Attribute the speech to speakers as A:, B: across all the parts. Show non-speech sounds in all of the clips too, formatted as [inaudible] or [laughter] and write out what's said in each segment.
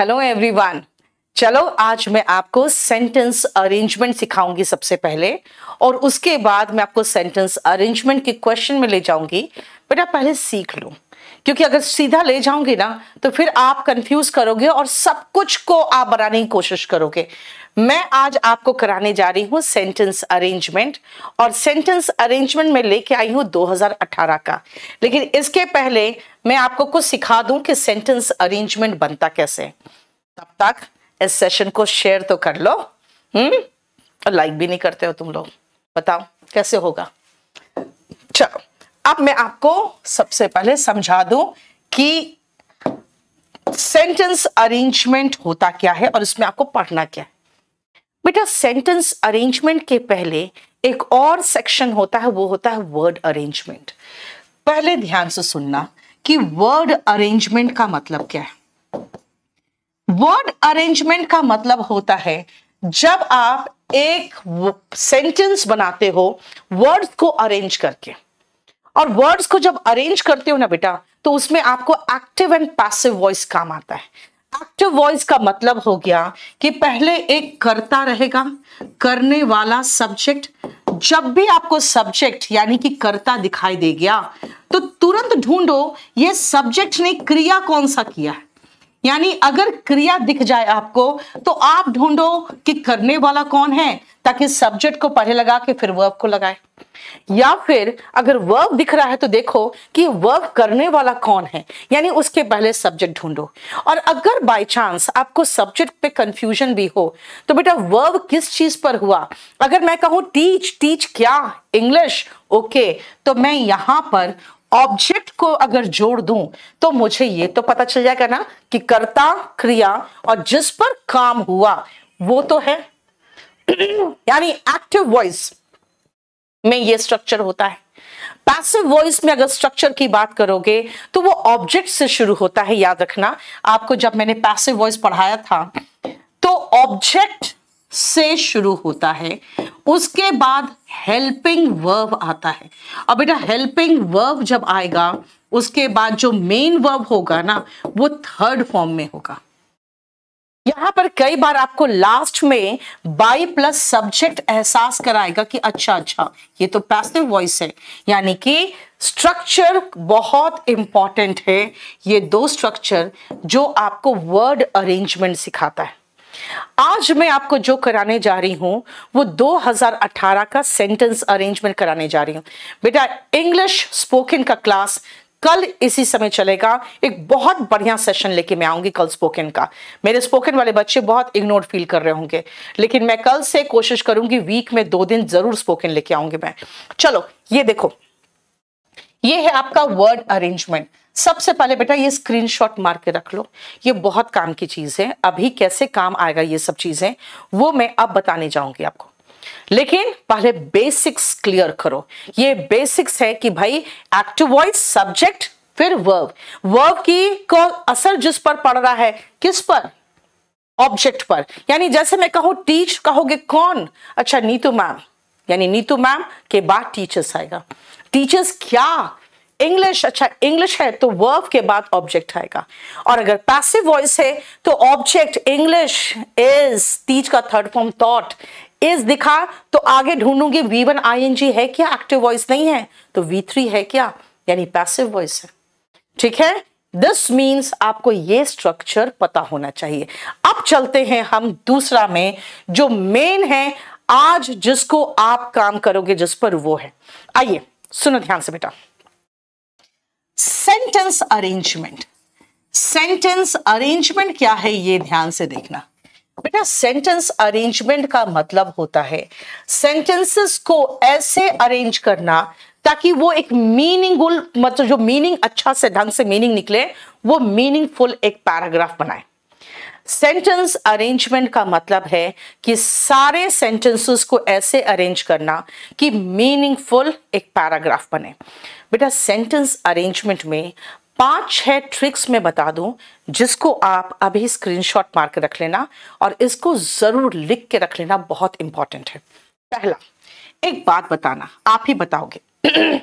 A: Hello everyone चलो आज मैं आपको सेंटेंस अरेंजमेंट सिखाऊंगी सबसे पहले और उसके बाद मैं आपको सेंटेंस अरेंजमेंट के क्वेश्चन में ले जाऊंगी बेटा पहले सीख लूँ क्योंकि अगर सीधा ले जाऊंगी ना तो फिर आप कंफ्यूज करोगे और सब कुछ को आप बनाने की कोशिश करोगे मैं आज आपको कराने जा रही हूँ सेंटेंस अरेंजमेंट और सेंटेंस अरेंजमेंट में लेके आई हूँ 2018 का लेकिन इसके पहले मैं आपको कुछ सिखा दूं कि सेंटेंस अरेंजमेंट बनता कैसे तब तक इस सेशन को शेयर तो कर लो हम्म और लाइक भी नहीं करते हो तुम लोग बताओ कैसे होगा चलो अब मैं आपको सबसे पहले समझा दू कि सेंटेंस अरेंजमेंट होता क्या है और इसमें आपको पढ़ना क्या है बेटा सेंटेंस अरेंजमेंट के पहले एक और सेक्शन होता है वो होता है वर्ड अरेंजमेंट पहले ध्यान से सुनना कि वर्ड अरेंजमेंट का मतलब क्या है वर्ड अरेंजमेंट का मतलब होता है जब आप एक सेंटेंस बनाते हो वर्ड्स को अरेंज करके और वर्ड्स को जब अरेंज करते हो ना बेटा तो उसमें आपको एक्टिव एंड पैसिव वॉइस काम आता है एक्टिव वॉइस का मतलब हो गया कि पहले एक करता रहेगा करने वाला सब्जेक्ट जब भी आपको सब्जेक्ट यानी कि करता दिखाई दे गया तो तुरंत ढूंढो ये सब्जेक्ट ने क्रिया कौन सा किया है यानी अगर क्रिया दिख जाए आपको तो आप ढूंढो कि करने वाला कौन है ताकि सब्जेक्ट को पहले लगा के फिर वर्ब को लगाए या फिर अगर वर्ब दिख रहा है तो देखो कि वर्ब करने वाला कौन है यानी उसके पहले सब्जेक्ट ढूंढो और अगर बाय चांस आपको सब्जेक्ट पे कंफ्यूजन भी हो तो बेटा वर्ब किस चीज पर हुआ अगर मैं कहूं टीच टीच क्या इंग्लिश ओके okay, तो मैं यहां पर ऑब्जेक्ट को अगर जोड़ दूं तो मुझे ये तो पता चल जाएगा ना कि कर्ता क्रिया और जिस पर काम हुआ वो तो है [clears throat] यानी एक्टिव वॉइस में ये स्ट्रक्चर होता है पैसिव वॉइस में अगर स्ट्रक्चर की बात करोगे तो वो ऑब्जेक्ट से शुरू होता है याद रखना आपको जब मैंने पैसिव वॉइस पढ़ाया था तो ऑब्जेक्ट से शुरू होता है उसके बाद हेल्पिंग वर्ब आता है और बेटा हेल्पिंग वर्ब जब आएगा उसके बाद जो मेन वर्ब होगा ना वो थर्ड फॉर्म में होगा यहां पर कई बार आपको लास्ट में बाई प्लस सब्जेक्ट एहसास कराएगा कि अच्छा अच्छा ये तो पैसिव वॉइस है यानी कि स्ट्रक्चर बहुत इंपॉर्टेंट है ये दो स्ट्रक्चर जो आपको वर्ड अरेंजमेंट सिखाता है आज मैं आपको जो कराने जा रही हूं वो 2018 का सेंटेंस अरेंजमेंट कराने जा रही हूं बेटा इंग्लिश स्पोकन का क्लास कल इसी समय चलेगा एक बहुत बढ़िया सेशन लेके मैं आऊंगी कल स्पोकन का मेरे स्पोकन वाले बच्चे बहुत इग्नोर फील कर रहे होंगे लेकिन मैं कल से कोशिश करूंगी वीक में दो दिन जरूर स्पोकन लेके आऊंगी मैं चलो ये देखो ये है आपका वर्ड अरेंजमेंट सबसे पहले बेटा ये स्क्रीनशॉट मार के रख लो ये बहुत काम की चीज है अभी कैसे काम आएगा ये सब चीजें वो मैं अब बताने जाऊंगी आपको लेकिन पहले बेसिक्स क्लियर करो ये बेसिक्स है कि भाई एक्टिव वॉइस सब्जेक्ट फिर वर्ब वर्ब की को असर जिस पर पड़ रहा है किस पर ऑब्जेक्ट पर यानी जैसे मैं कहूं टीच कहोगे कौन अच्छा नीतू मैम यानी नीतू मैम के बाद टीचर्स आएगा टीचर्स क्या इंग्लिश अच्छा इंग्लिश है तो वर्ब के बाद ऑब्जेक्ट आएगा और अगर पैसिव वॉइस है तो ऑब्जेक्ट इंग्लिश इज टीच का थर्ड फॉर्म थॉट इज दिखा तो आगे ढूंढूंगी V one I N G है क्या एक्टिव वॉइस नहीं है तो वी थ्री है क्या यानी पैसिव वॉइस है ठीक है दिस मीन्स आपको ये स्ट्रक्चर पता होना चाहिए अब चलते हैं हम दूसरा में जो मेन है आज जिसको आप काम करोगे जिस पर वो है आइए सुनो ध्यान से बेटा सेंटेंस अरेंजमेंट सेंटेंस अरेंजमेंट क्या है ये ध्यान से देखना बेटा सेंटेंस अरेंजमेंट का मतलब होता है सेंटेंसेस को ऐसे अरेंज करना ताकि वो एक मीनिंगफुल मतलब जो मीनिंग अच्छा से ढंग से मीनिंग निकले वो मीनिंगफुल एक पैराग्राफ बनाए सेंटेंस अरेंजमेंट का मतलब है कि सारे सेंटेंसेस को ऐसे अरेंज करना कि मीनिंगफुल एक पैराग्राफ बने बेटा सेंटेंस अरेंजमेंट में पांच छह ट्रिक्स में बता दूं जिसको आप अभी स्क्रीनशॉट मार के रख लेना और इसको जरूर लिख के रख लेना बहुत इंपॉर्टेंट है पहला एक बात बताना आप ही बताओगे [clears throat]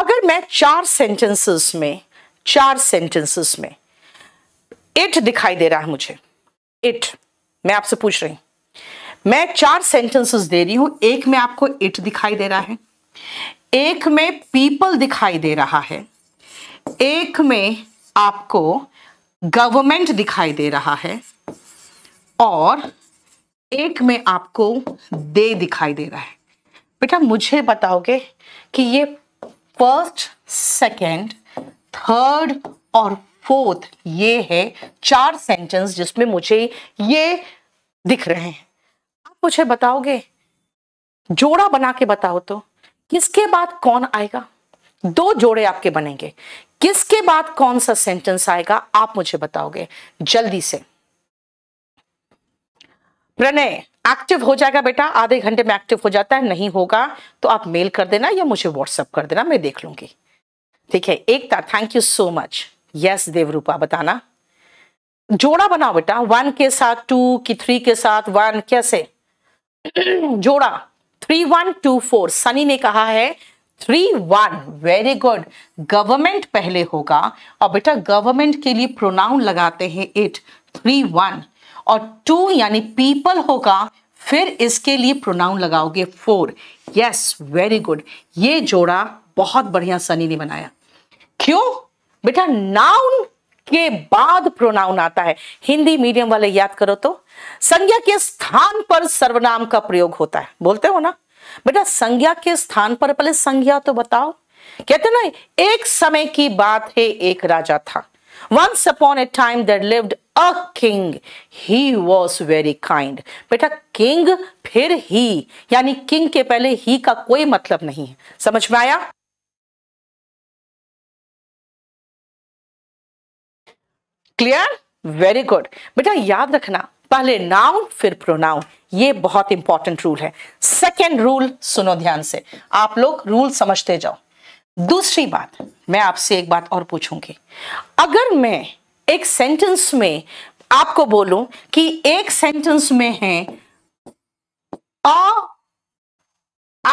A: अगर मैं चार सेंटेंसेस में चार सेंटेंसेस में इट दिखाई दे रहा है मुझे इट मैं आपसे पूछ रही हूं मैं चार सेंटेंसेस दे रही हूं एक में आपको इट दिखाई दे रहा है एक में पीपल दिखाई दे रहा है एक में आपको गवर्नमेंट दिखाई दे रहा है और एक में आपको दे दिखाई दे रहा है बेटा मुझे बताओगे कि ये फर्स्ट सेकंड, थर्ड और फोर्थ ये है चार सेंटेंस जिसमें मुझे ये दिख रहे हैं आप मुझे बताओगे जोड़ा बना के बताओ तो किसके बाद कौन आएगा दो जोड़े आपके बनेंगे किसके बाद कौन सा सेंटेंस आएगा आप मुझे बताओगे जल्दी से प्रणय एक्टिव हो जाएगा बेटा आधे घंटे में एक्टिव हो जाता है नहीं होगा तो आप मेल कर देना या मुझे व्हाट्सअप कर देना मैं देख लूंगी ठीक है Ekta thank you so much yes Devrupa बताना जोड़ा बनाओ बेटा वन के साथ टू की थ्री के साथ वन कैसे [clears throat] जोड़ा three one two four Sunny ने कहा है three one very good government पहले होगा और बेटा गवर्नमेंट के लिए प्रोनाउन लगाते हैं इट थ्री वन और टू यानी पीपल होगा फिर इसके लिए प्रोनाउन लगाओगे फोर यस वेरी गुड ये जोड़ा बहुत बढ़िया सनी ने बनाया क्यों बेटा नाउन के बाद प्रोनाउन आता है हिंदी मीडियम वाले याद करो तो संज्ञा के स्थान पर सर्वनाम का प्रयोग होता है बोलते हो ना बेटा संज्ञा के स्थान पर पहले संज्ञा तो बताओ कहते ना एक समय की बात है एक राजा था once upon a time there lived a king he was very kind बेटा किंग फिर ही यानी किंग के पहले ही का कोई मतलब नहीं है समझ में आया क्लियर वेरी गुड बेटा याद रखना पहले नाउन फिर प्रोनाउन ये बहुत इंपॉर्टेंट रूल है सेकेंड रूल सुनो ध्यान से आप लोग रूल समझते जाओ दूसरी बात मैं आपसे एक बात और पूछूंगी अगर मैं एक सेंटेंस में आपको बोलूं कि एक सेंटेंस में है आ,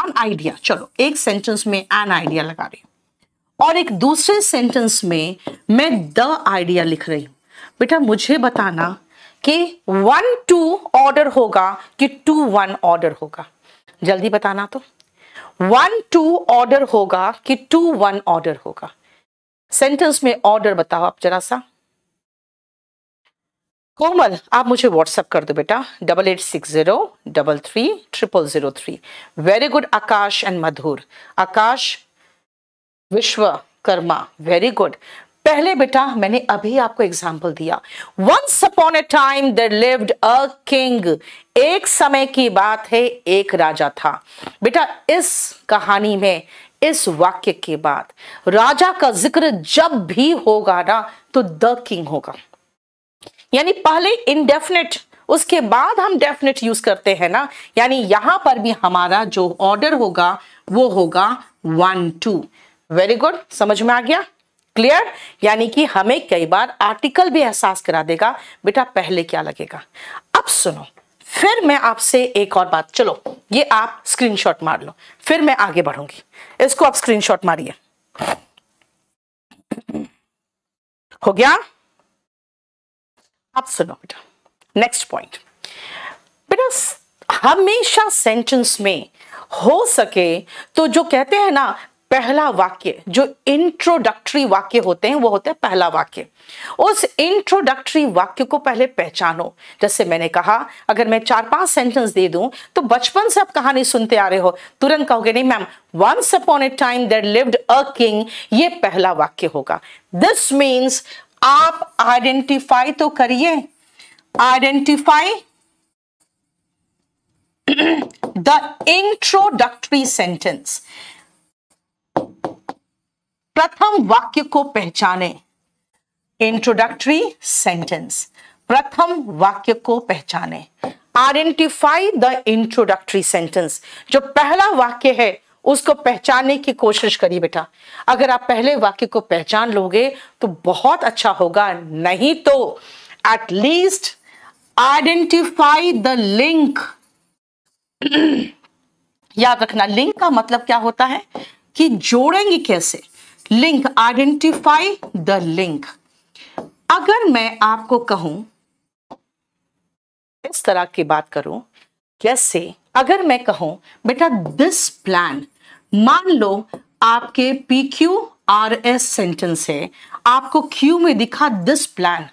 A: आन आइडिया चलो एक सेंटेंस में एन आइडिया लगा रही हूं और एक दूसरे सेंटेंस में मैं द आइडिया लिख रही हूं बेटा मुझे बताना कि वन टू ऑर्डर होगा कि टू वन ऑर्डर होगा जल्दी बताना तो वन टू ऑर्डर होगा कि टू वन ऑर्डर होगा सेंटेंस में ऑर्डर बताओ आप जरा सा कोमल आप मुझे व्हाट्सएप कर दो बेटा double eight six zero double three triple zero three very good Akash and Madhur Akash Vishwakarma very good पहले बेटा मैंने अभी आपको एग्जाम्पल दिया once upon a time there lived a king एक समय की बात है एक राजा था बेटा इस कहानी में इस वाक्य के बाद राजा का जिक्र जब भी होगा ना तो द किंग होगा यानी पहले इनडेफिनेट उसके बाद हम डेफिनेट यूज करते हैं ना यानी यहां पर भी हमारा जो ऑर्डर होगा वो होगा वन टू वेरी गुड समझ में आ गया क्लियर यानी कि हमें कई बार आर्टिकल भी एहसास करा देगा बेटा पहले क्या लगेगा अब सुनो फिर मैं आपसे एक और बात चलो ये आप स्क्रीनशॉट मार लो फिर मैं आगे बढ़ूंगी इसको आप स्क्रीनशॉट मारिए हो गया आप सुनो बेटा नेक्स्ट पॉइंट बेटा हमेशा सेंटेंस में हो सके तो जो कहते हैं ना पहला वाक्य जो इंट्रोडक्टरी वाक्य होते हैं वो होता है पहला वाक्य उस इंट्रोडक्टरी वाक्य को पहले पहचानो जैसे मैंने कहा अगर मैं चार पांच सेंटेंस दे दूं तो बचपन से आप कहानी सुनते आ रहे हो तुरंत कहोगे नहीं ma'am once upon a time there lived a king ये पहला वाक्य होगा दिस मीन्स आप आइडेंटिफाई तो करिए आइडेंटिफाई द इंट्रोडक्टरी सेंटेंस प्रथम वाक्य को पहचाने इंट्रोडक्टरी सेंटेंस प्रथम वाक्य को पहचाने आइडेंटिफाई द इंट्रोडक्टरी सेंटेंस जो पहला वाक्य है उसको पहचानने की कोशिश करिए बेटा अगर आप पहले वाक्य को पहचान लोगे तो बहुत अच्छा होगा नहीं तो एटलीस्ट आइडेंटिफाई द लिंक याद रखना लिंक का मतलब क्या होता है कि जोड़ेंगे कैसे लिंक आइडेंटिफाई द लिंक अगर मैं आपको कहूं इस तरह की बात करूं जैसे अगर मैं कहूं बेटा दिस प्लान मान लो आपके P Q R S sentence है आपको क्यू में दिखा दिस प्लान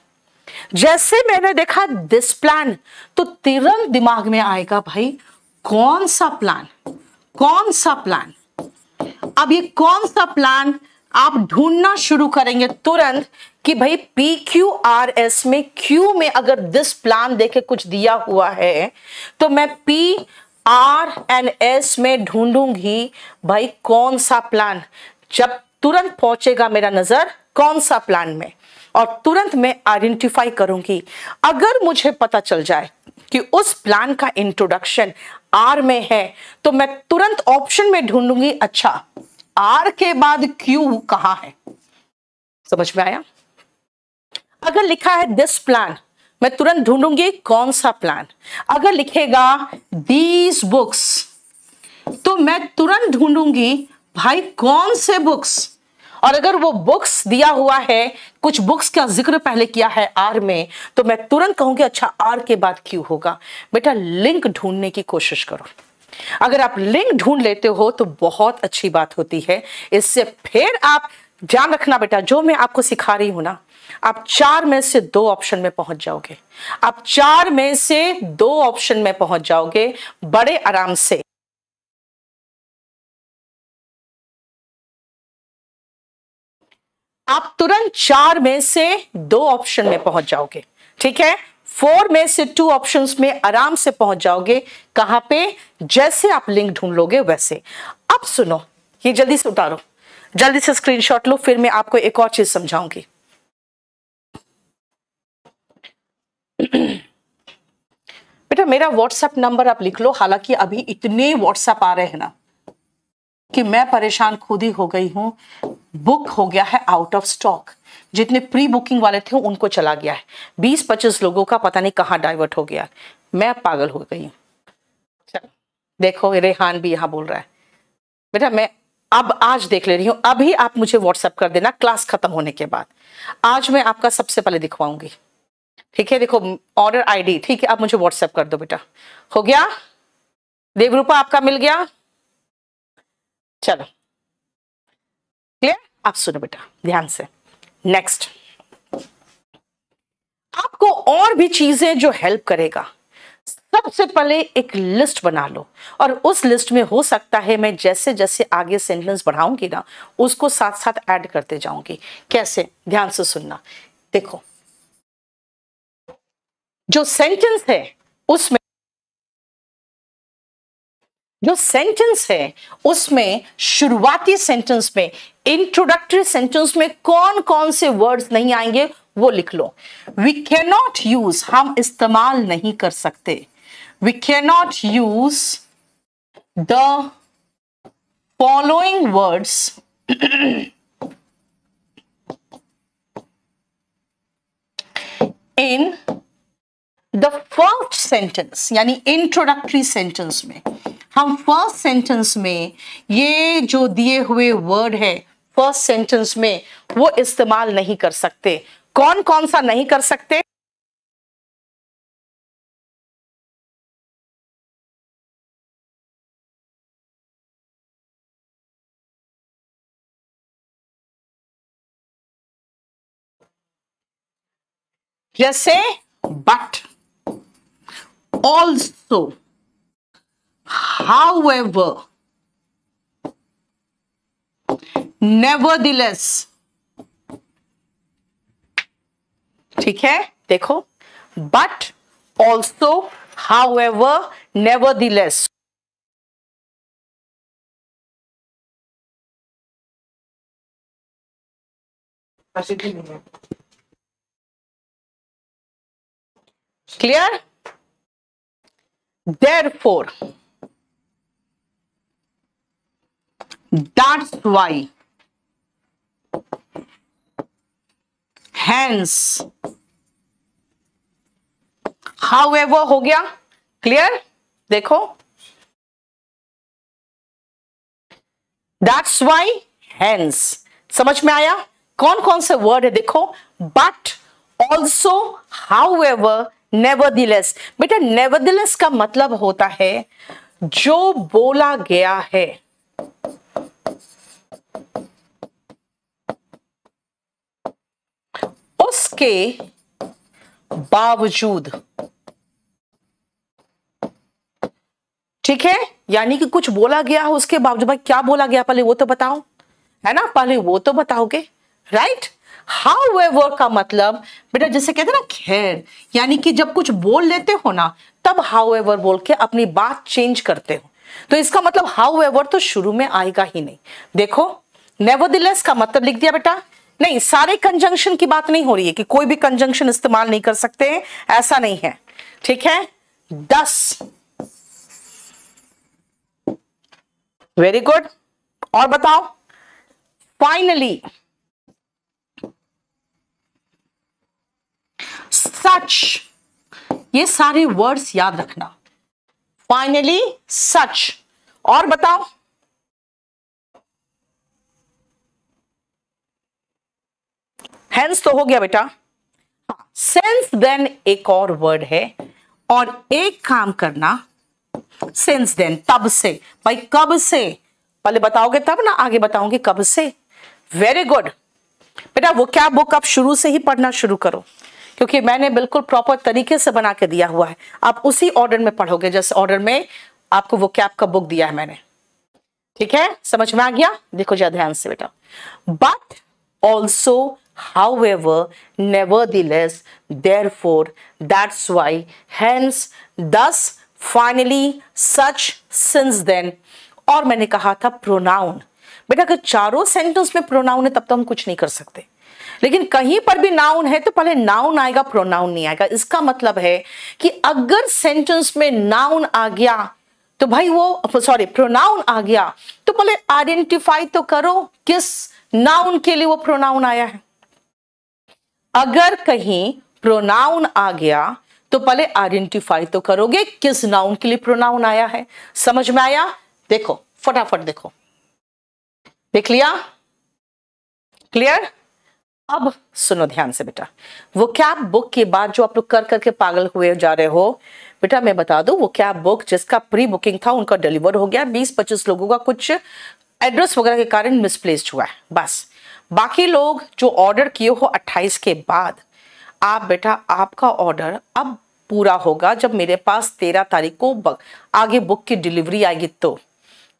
A: जैसे मैंने देखा दिस प्लान तो तिरंग दिमाग में आएगा भाई कौन सा प्लान कौन सा प्लान अब ये कौन सा प्लान आप ढूंढना शुरू करेंगे तुरंत कि भाई पी क्यू आर एस में क्यू में अगर दिस प्लान देखे कुछ दिया हुआ है तो मैं पी आर एंड एस में ढूंढूंगी भाई कौन सा प्लान जब तुरंत पहुंचेगा मेरा नजर कौन सा प्लान में और तुरंत मैं आइडेंटिफाई करूंगी अगर मुझे पता चल जाए कि उस प्लान का इंट्रोडक्शन आर में है तो मैं तुरंत ऑप्शन में ढूंढूंगी अच्छा आर के बाद क्यू कहा है समझ में आया अगर लिखा है दिस प्लान मैं तुरंत ढूंढूंगी कौन सा प्लान अगर लिखेगा दीज बुक्स तो मैं तुरंत ढूंढूंगी भाई कौन से बुक्स और अगर वो बुक्स दिया हुआ है कुछ बुक्स का जिक्र पहले किया है आर में तो मैं तुरंत कहूंगी अच्छा आर के बाद क्यू होगा बेटा लिंक ढूंढने की कोशिश करो अगर आप लिंक ढूंढ लेते हो तो बहुत अच्छी बात होती है इससे फिर आप ध्यान रखना बेटा जो मैं आपको सिखा रही हूं ना आप चार में से दो ऑप्शन में पहुंच जाओगे आप चार में से दो ऑप्शन में पहुंच जाओगे बड़े आराम से आप तुरंत चार में से दो ऑप्शन में पहुंच जाओगे ठीक है फोर में से टू ऑप्शंस में आराम से पहुंच जाओगे कहां पे जैसे आप लिंक ढूंढ लोगे वैसे अब सुनो ये जल्दी से उतारो जल्दी से स्क्रीनशॉट लो फिर मैं आपको एक और चीज समझाऊंगी बेटा मेरा व्हाट्सएप नंबर आप लिख लो हालांकि अभी इतने व्हाट्सएप आ रहे हैं ना कि मैं परेशान खुद ही हो गई हूं बुक हो गया है आउट ऑफ स्टॉक जितने प्री बुकिंग वाले थे उनको चला गया है बीस पच्चीस लोगों का पता नहीं कहाँ डाइवर्ट हो गया मैं पागल हो गई अच्छा। देखो रेहान भी यहाँ बोल रहा है बेटा मैं अब आज देख ले रही हूँ अभी आप मुझे व्हाट्सअप कर देना क्लास खत्म होने के बाद आज मैं आपका सबसे पहले दिखवाऊंगी ठीक है देखो ऑर्डर आईडी ठीक है आप मुझे व्हाट्सएप कर दो बेटा हो गया देवरूपा आपका मिल गया चलो क्लियर आप सुनो बेटा ध्यान से नेक्स्ट आपको और भी चीजें जो हेल्प करेगा सबसे पहले एक लिस्ट बना लो और उस लिस्ट में हो सकता है मैं जैसे जैसे आगे सेंटेंस बढ़ाऊंगी ना उसको साथ साथ ऐड करते जाऊंगी कैसे ध्यान से सुनना देखो जो सेंटेंस है उसमें जो सेंटेंस है उसमें शुरुआती सेंटेंस में इंट्रोडक्टरी सेंटेंस में कौन कौन से वर्ड्स नहीं आएंगे वो लिख लो वी कैन नॉट यूज हम इस्तेमाल नहीं कर सकते we can not use the following words in the first sentence यानी इंट्रोडक्टरी सेंटेंस में हम फर्स्ट सेंटेंस में ये जो दिए हुए वर्ड है फर्स्ट सेंटेंस में वो इस्तेमाल नहीं कर सकते कौन कौन सा नहीं कर सकते जैसे बट also however nevertheless ठीक है देखो but also however
B: nevertheless clear
A: therefore that's hence how however हो गया क्लियर देखो दैट्स वाई हैंस समझ में आया कौन कौन से वर्ड है देखो but also however nevertheless बेटा नेवरदिलेस का मतलब होता है जो बोला गया है उसके बावजूद ठीक है यानी कि कुछ बोला गया है उसके बावजूद भाई क्या बोला गया पहले वो तो बताओ है ना पहले वो तो बताओगे राइट हाउ एवर का मतलब बेटा जैसे कहते हैं ना खैर यानी कि जब कुछ बोल लेते हो ना तब हाउ एवर बोल के अपनी बात चेंज करते हो तो इसका मतलब हाउ एवर तो शुरू में आएगा ही नहीं देखो नेवरदिलेस का मतलब लिख दिया बेटा नहीं सारे कंजंक्शन की बात नहीं हो रही है कि कोई भी कंजंक्शन इस्तेमाल नहीं कर सकते ऐसा नहीं है ठीक है दस वेरी गुड और बताओ फाइनली सच ये सारे वर्ड्स याद रखना फाइनली सच और बताओ हेंस तो हो गया बेटा सेंस हाँ, देन एक और वर्ड है और एक काम करना सेंस देन तब से भाई कब से पहले बताओगे तब ना आगे बताओगे कब से वेरी गुड बेटा वो क्या बुक आप शुरू से ही पढ़ना शुरू करो क्योंकि मैंने बिल्कुल प्रॉपर तरीके से बना के दिया हुआ है आप उसी ऑर्डर में पढ़ोगे जैसे ऑर्डर में आपको वो कैप का बुक दिया है मैंने ठीक है समझ में आ गया देखो जरा ध्यान से बेटा but also however nevertheless therefore that's why hence thus finally such since then और मैंने कहा था प्रोनाउन बेटा अगर चारों सेंटेंस में प्रोनाउन है तब तो हम कुछ नहीं कर सकते लेकिन कहीं पर भी नाउन है तो पहले नाउन आएगा प्रोनाउन नहीं आएगा इसका मतलब है कि अगर सेंटेंस में नाउन आ गया तो भाई वो सॉरी प्रोनाउन आ गया तो पहले आइडेंटिफाई तो करो किस नाउन के लिए वो प्रोनाउन आया है अगर कहीं प्रोनाउन आ गया तो पहले आइडेंटिफाई तो करोगे किस नाउन के लिए प्रोनाउन आया है समझ में आया देखो फटाफट देखो देख लिया क्लियर अब सुनो ध्यान से बेटा वो कैब बुक की बात जो आप लोग कर करके पागल हुए जा रहे हो बेटा मैं बता दू वो कैब बुक जिसका प्री बुकिंग था उनका डिलीवर हो गया बीस पच्चीस लोगों का कुछ एड्रेस वगैरह के कारण मिसप्लेस्ड हुआ है बस बाकी लोग जो ऑर्डर किए हो 28 के बाद आप बेटा आपका ऑर्डर अब पूरा होगा जब मेरे पास तेरह तारीख को आगे बुक की डिलीवरी आएगी तो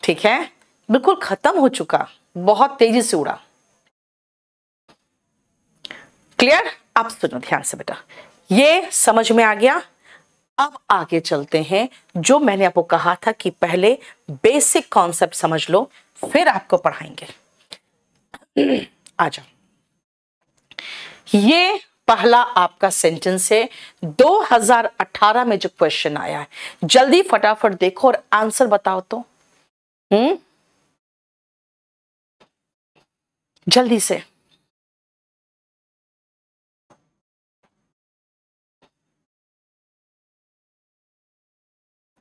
A: ठीक है बिल्कुल ख़त्म हो चुका बहुत तेज़ी से उड़ा क्लियर अब सुनो ध्यान से बेटा ये समझ में आ गया अब आगे चलते हैं जो मैंने आपको कहा था कि पहले बेसिक कॉन्सेप्ट समझ लो फिर आपको पढ़ाएंगे [clears throat] आ जाओ ये पहला आपका सेंटेंस है 2018 में जो क्वेश्चन आया है जल्दी फटाफट देखो और आंसर बताओ तो हम्म
B: जल्दी से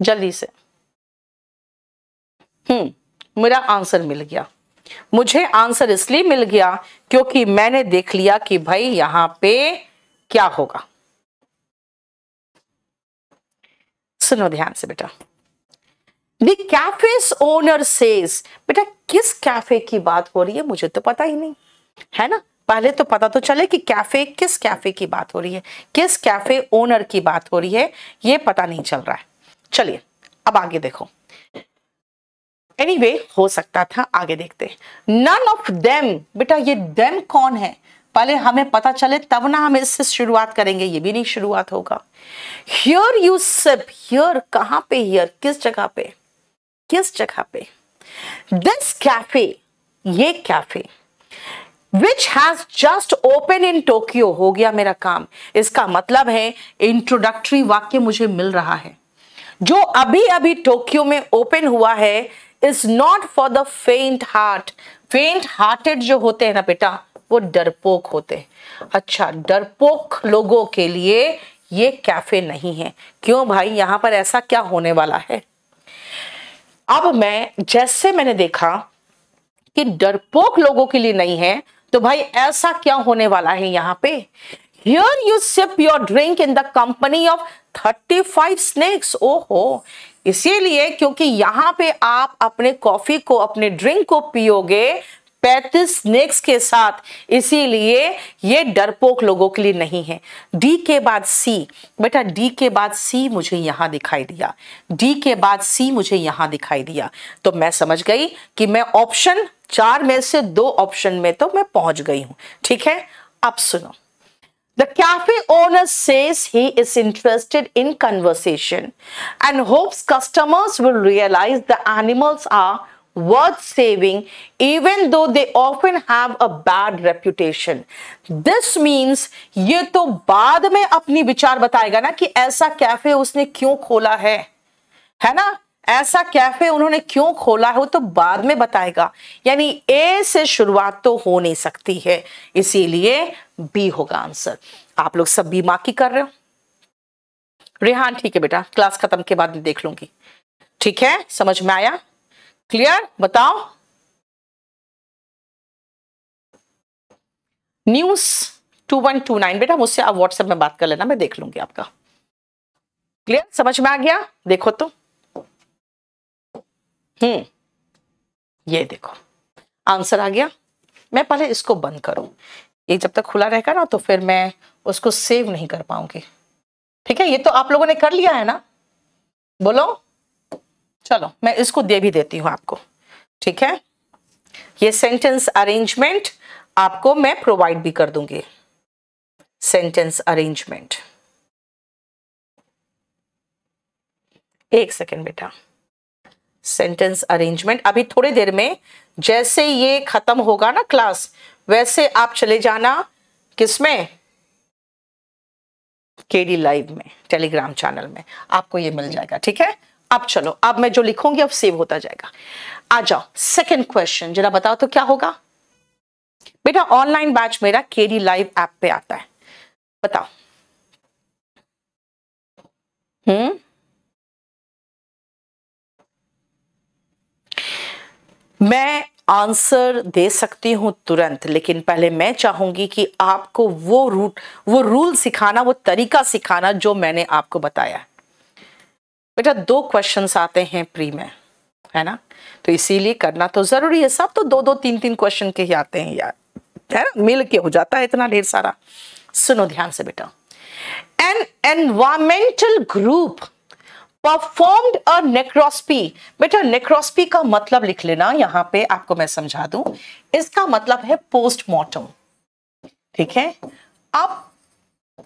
B: जल्दी
A: से हम्म मेरा आंसर मिल गया मुझे आंसर इसलिए मिल गया क्योंकि मैंने देख लिया कि भाई यहां पे क्या होगा सुनो ध्यान से बेटा द कैफे ओनर सेज बेटा किस कैफे की बात हो रही है मुझे तो पता ही नहीं है ना पहले तो पता तो चले कि कैफे किस कैफे की बात हो रही है किस कैफे ओनर की बात हो रही है ये पता नहीं चल रहा है चलिए अब आगे देखो एनी anyway, हो सकता था आगे देखते नन ऑफ देम बेटा ये देम कौन है पहले हमें पता चले तब ना हम इससे शुरुआत करेंगे ये भी नहीं शुरुआत होगा हियर यू सिप हियर कहां पे हियर किस जगह पे किस जगह पे दिस कैफे ये cafe which has just open in Tokyo हो गया मेरा काम इसका मतलब है इंट्रोडक्टरी वाक्य मुझे मिल रहा है जो अभी अभी टोक्यो में ओपन हुआ है is not for the faint heart faint hearted जो होते हैं ना बेटा वो डरपोक होते हैं अच्छा डरपोक लोगों के लिए ये कैफे नहीं है क्यों भाई यहां पर ऐसा क्या होने वाला है अब मैं जैसे मैंने देखा कि डरपोक लोगों के लिए नहीं है तो भाई ऐसा क्या होने वाला है यहाँ पे here you sip your drink in the company of thirty five snacks ओहो इसीलिए क्योंकि यहाँ पे आप अपने कॉफी को अपने ड्रिंक को पियोगे पैतीस स्नेक्स के साथ इसीलिए ये डरपोक लोगों के लिए नहीं है डी के बाद सी बेटा डी के बाद सी मुझे यहाँ दिखाई दिया डी के बाद सी मुझे यहाँ दिखाई दिया तो मैं समझ गई कि मैं ऑप्शन चार में से दो ऑप्शन में तो मैं पहुंच गई हूं ठीक है अब सुनो The cafe owner says he is interested in conversation and hopes customers will realize the animals are worth saving even though they often have a bad reputation. This means ये तो बाद में अपनी विचार बताएगा ना कि ऐसा cafe उसने क्यों खोला है है ना ऐसा कैफे उन्होंने क्यों खोला है वो तो बाद में बताएगा यानी ए से शुरुआत तो हो नहीं सकती है इसीलिए बी होगा आंसर आप लोग सब बी मार्क ही कर रहे हो रेहान ठीक है बेटा क्लास खत्म के बाद देख लूंगी ठीक है समझ में आया क्लियर बताओ news two one two nine बेटा मुझसे आप व्हाट्सएप में बात कर लेना मैं देख लूंगी आपका क्लियर समझ में आ गया देखो तो हम्म ये देखो आंसर आ गया मैं पहले इसको बंद करूं ये जब तक खुला रहेगा ना तो फिर मैं उसको सेव नहीं कर पाऊंगी ठीक है ये तो आप लोगों ने कर लिया है ना बोलो चलो मैं इसको दे भी देती हूँ आपको ठीक है ये सेंटेंस अरेंजमेंट आपको मैं प्रोवाइड भी कर दूंगी सेंटेंस अरेंजमेंट एक सेकेंड बेटा सेंटेंस अरेंजमेंट अभी थोड़ी देर में जैसे ये खत्म होगा ना क्लास वैसे आप चले जाना किसमें केडी लाइव में टेलीग्राम चैनल में आपको ये मिल जाएगा ठीक है अब चलो अब मैं जो लिखूंगी अब सेव होता जाएगा आ जाओ सेकंड क्वेश्चन जरा बताओ तो क्या होगा बेटा ऑनलाइन बैच मेरा केडी लाइव ऐप पे आता है बताओ हम्म मैं आंसर दे सकती हूँ तुरंत लेकिन पहले मैं चाहूँगी कि आपको वो रूट वो रूल सिखाना वो तरीका सिखाना जो मैंने आपको बताया बेटा दो क्वेश्चंस आते हैं प्री में है ना तो इसीलिए करना तो ज़रूरी है सब तो दो दो तीन तीन क्वेश्चन के ही आते हैं यार है ना मिल के हो जाता है इतना ढेर सारा सुनो ध्यान से बेटा an environmental group performed a necropsy बेटा नेक्रोस्पी का मतलब लिख लेना यहां पे आपको मैं समझा दूं इसका मतलब है पोस्टमार्टम ठीक है अब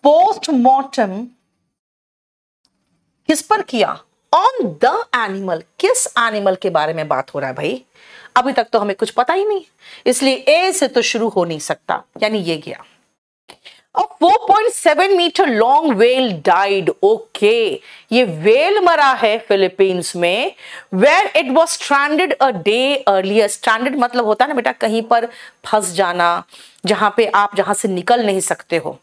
A: पोस्टमार्टम किस पर किया ऑन द एनिमल किस एनिमल के बारे में बात हो रहा है भाई अभी तक तो हमें कुछ पता ही नहीं इसलिए ए से तो शुरू हो नहीं सकता यानी ये गया A 4.7 metre long whale died okay ये वेल मरा है फिलीपींस में where it was stranded a day earlier stranded मतलब होता है ना बेटा कहीं पर फंस जाना जहां पे आप जहां से निकल नहीं सकते हो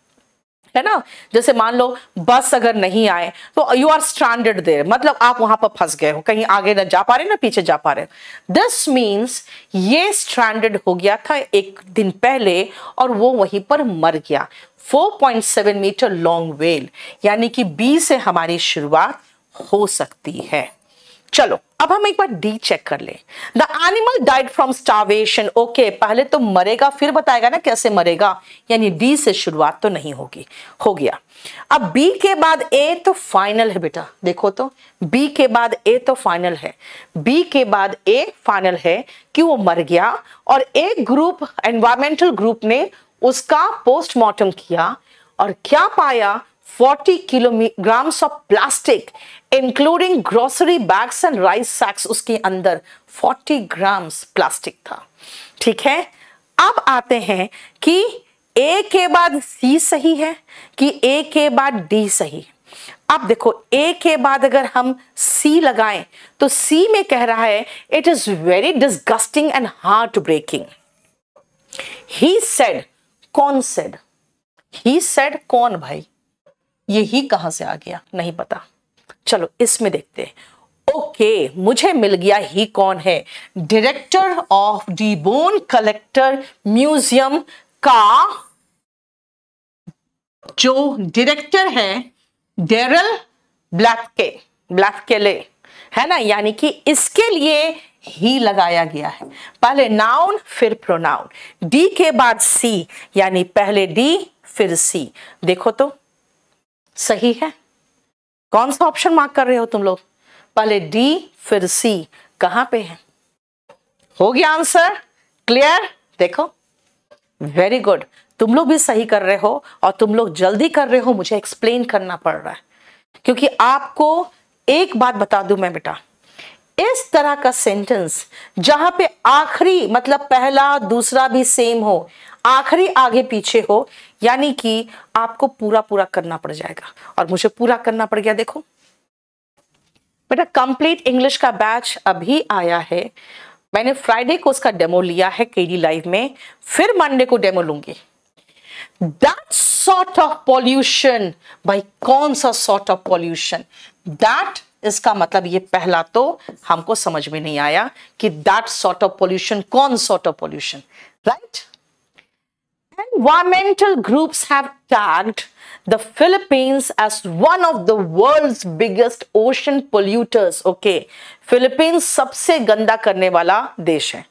A: है ना जैसे मान लो बस अगर नहीं आए तो यू आर स्ट्रैंडेड देर मतलब आप वहां पर फंस गए हो कहीं आगे ना जा पा रहे ना पीछे जा पा रहे दिस मीन्स ये स्टैंडर्ड हो गया था एक दिन पहले और वो वहीं पर मर गया 4.7 मीटर लॉन्ग वेल यानी कि बी से हमारी शुरुआत हो सकती है चलो अब हम एक बार डी चेक कर ले the animal died from starvation okay पहले तो मरेगा फिर बताएगा ना कैसे मरेगा यानी डी से शुरुआत तो नहीं होगी हो गया अब बी के बाद ए तो फाइनल है बेटा देखो तो बी के बाद ए तो फाइनल है बी के बाद ए फाइनल है कि वो मर गया और ए ग्रुप एनवायरमेंटल ग्रुप ने उसका पोस्टमार्टम किया और क्या पाया 40 kilograms of plastic including grocery bags and rice sacks उसके अंदर 40 ग्राम्स प्लास्टिक था ठीक है अब आते हैं कि ए के बाद सी सही है कि ए के बाद डी सही अब देखो ए के बाद अगर हम सी लगाएं तो सी में कह रहा है it is very disgusting and heart breaking he said कौन सेड ही सेड कौन भाई ये ही कहां से आ गया नहीं पता चलो इसमें देखते हैं ओके okay, मुझे मिल गया ही कौन है director of the bone collector museum का जो डायरेक्टर है डेरल ब्लैक ब्लैककेले है ना यानी कि इसके लिए ही लगाया गया है पहले नाउन फिर प्रोनाउन डी के बाद सी यानी पहले डी फिर सी देखो तो सही है कौन सा ऑप्शन मार्क कर रहे हो तुम लोग पहले डी फिर सी कहां पे है हो गया आंसर क्लियर देखो वेरी गुड तुम लोग भी सही कर रहे हो और तुम लोग जल्दी कर रहे हो मुझे एक्सप्लेन करना पड़ रहा है क्योंकि आपको एक बात बता दूं मैं बेटा इस तरह का सेंटेंस जहां पे आखिरी मतलब पहला दूसरा भी सेम हो आखिरी आगे पीछे हो यानी कि आपको पूरा पूरा करना पड़ जाएगा और मुझे पूरा करना पड़ गया देखो बेटा कंप्लीट इंग्लिश का बैच अभी आया है मैंने फ्राइडे को उसका डेमो लिया है केडी लाइव में फिर मंडे को डेमो लूंगी दैट सॉर्ट ऑफ पॉल्यूशन भाई कौन सा सॉर्ट ऑफ पॉल्यूशन दैट इसका मतलब ये पहला तो हमको समझ में नहीं आया कि दैट सॉर्ट ऑफ पॉल्यूशन कौन sort of pollution right environmental groups have tagged the Philippines as one of the world's biggest ocean polluters. Okay, Philippines सबसे गंदा करने वाला देश है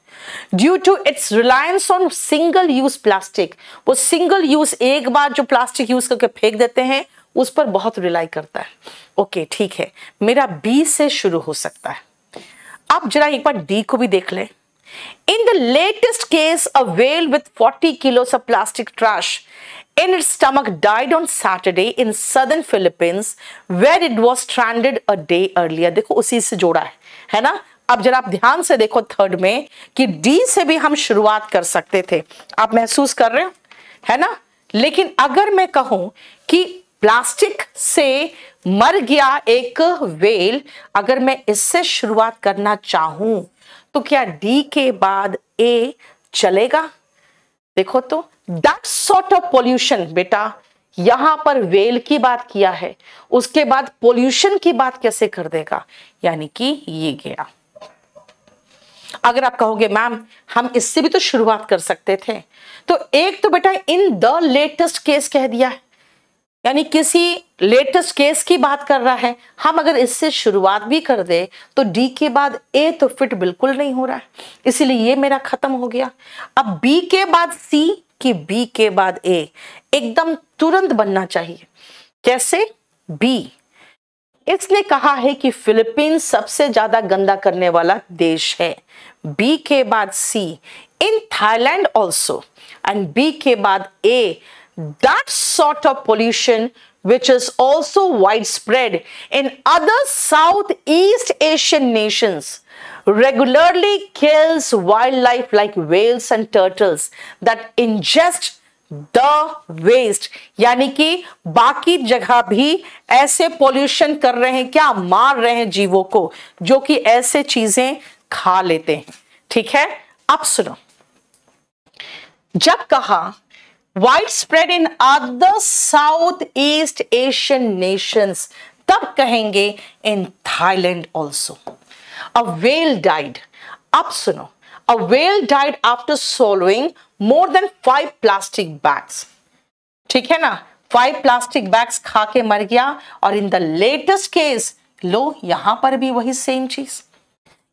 A: due to its reliance on single use plastic वो single use एक बार जो प्लास्टिक यूज करके फेंक देते हैं उस पर बहुत रिलाई करता है ओके okay, ठीक है मेरा बी से शुरू हो सकता है आप जरा एक बार डी को भी देख लें In the latest case, a whale with 40 kilos of plastic trash in its stomach died on Saturday in southern Philippines where it was stranded a day earlier. देखो उसी से जोड़ा है है ना अब जरा आप ध्यान से देखो थर्ड में कि डी से भी हम शुरुआत कर सकते थे आप महसूस कर रहे हो है ना लेकिन अगर मैं कहूं कि प्लास्टिक से मर गया एक वेल अगर मैं इससे शुरुआत करना चाहूं तो क्या डी के बाद ए चलेगा देखो तो दैट सॉर्ट ऑफ पोल्यूशन बेटा यहां पर वेल की बात किया है उसके बाद पोल्यूशन की बात कैसे कर देगा यानी कि ये गया अगर आप कहोगे मैम हम इससे भी तो शुरुआत कर सकते थे तो एक तो बेटा इन द लेटेस्ट केस कह दिया है यानी किसी लेटेस्ट केस की बात कर रहा है हम अगर इससे शुरुआत भी कर दे तो डी के बाद ए तो फिट बिल्कुल नहीं हो रहा है इसीलिए ये मेरा खत्म हो गया अब बी के बाद सी की बी के बाद ए एकदम तुरंत बनना चाहिए कैसे बी इसने कहा है कि फिलीपींस सबसे ज्यादा गंदा करने वाला देश है बी के बाद C in Thailand also and B के बाद ए that sort of pollution which is also widespread in other Southeast Asian nations regularly kills wildlife like whales and turtles that ingest the waste यानी कि बाकी जगह भी ऐसे पॉल्यूशन कर रहे हैं क्या मार रहे हैं जीवों को जो कि ऐसे चीजें खा लेते हैं ठीक है अब सुनो जब कहा wide spread in other South East Asian nations तब कहेंगे in Thailand also a whale died अब सुनो a whale died after swallowing more than five plastic bags ठीक है ना फाइव प्लास्टिक बैग्स खा के मर गया और इन द लेटेस्ट केस लो यहां पर भी वही सेम चीज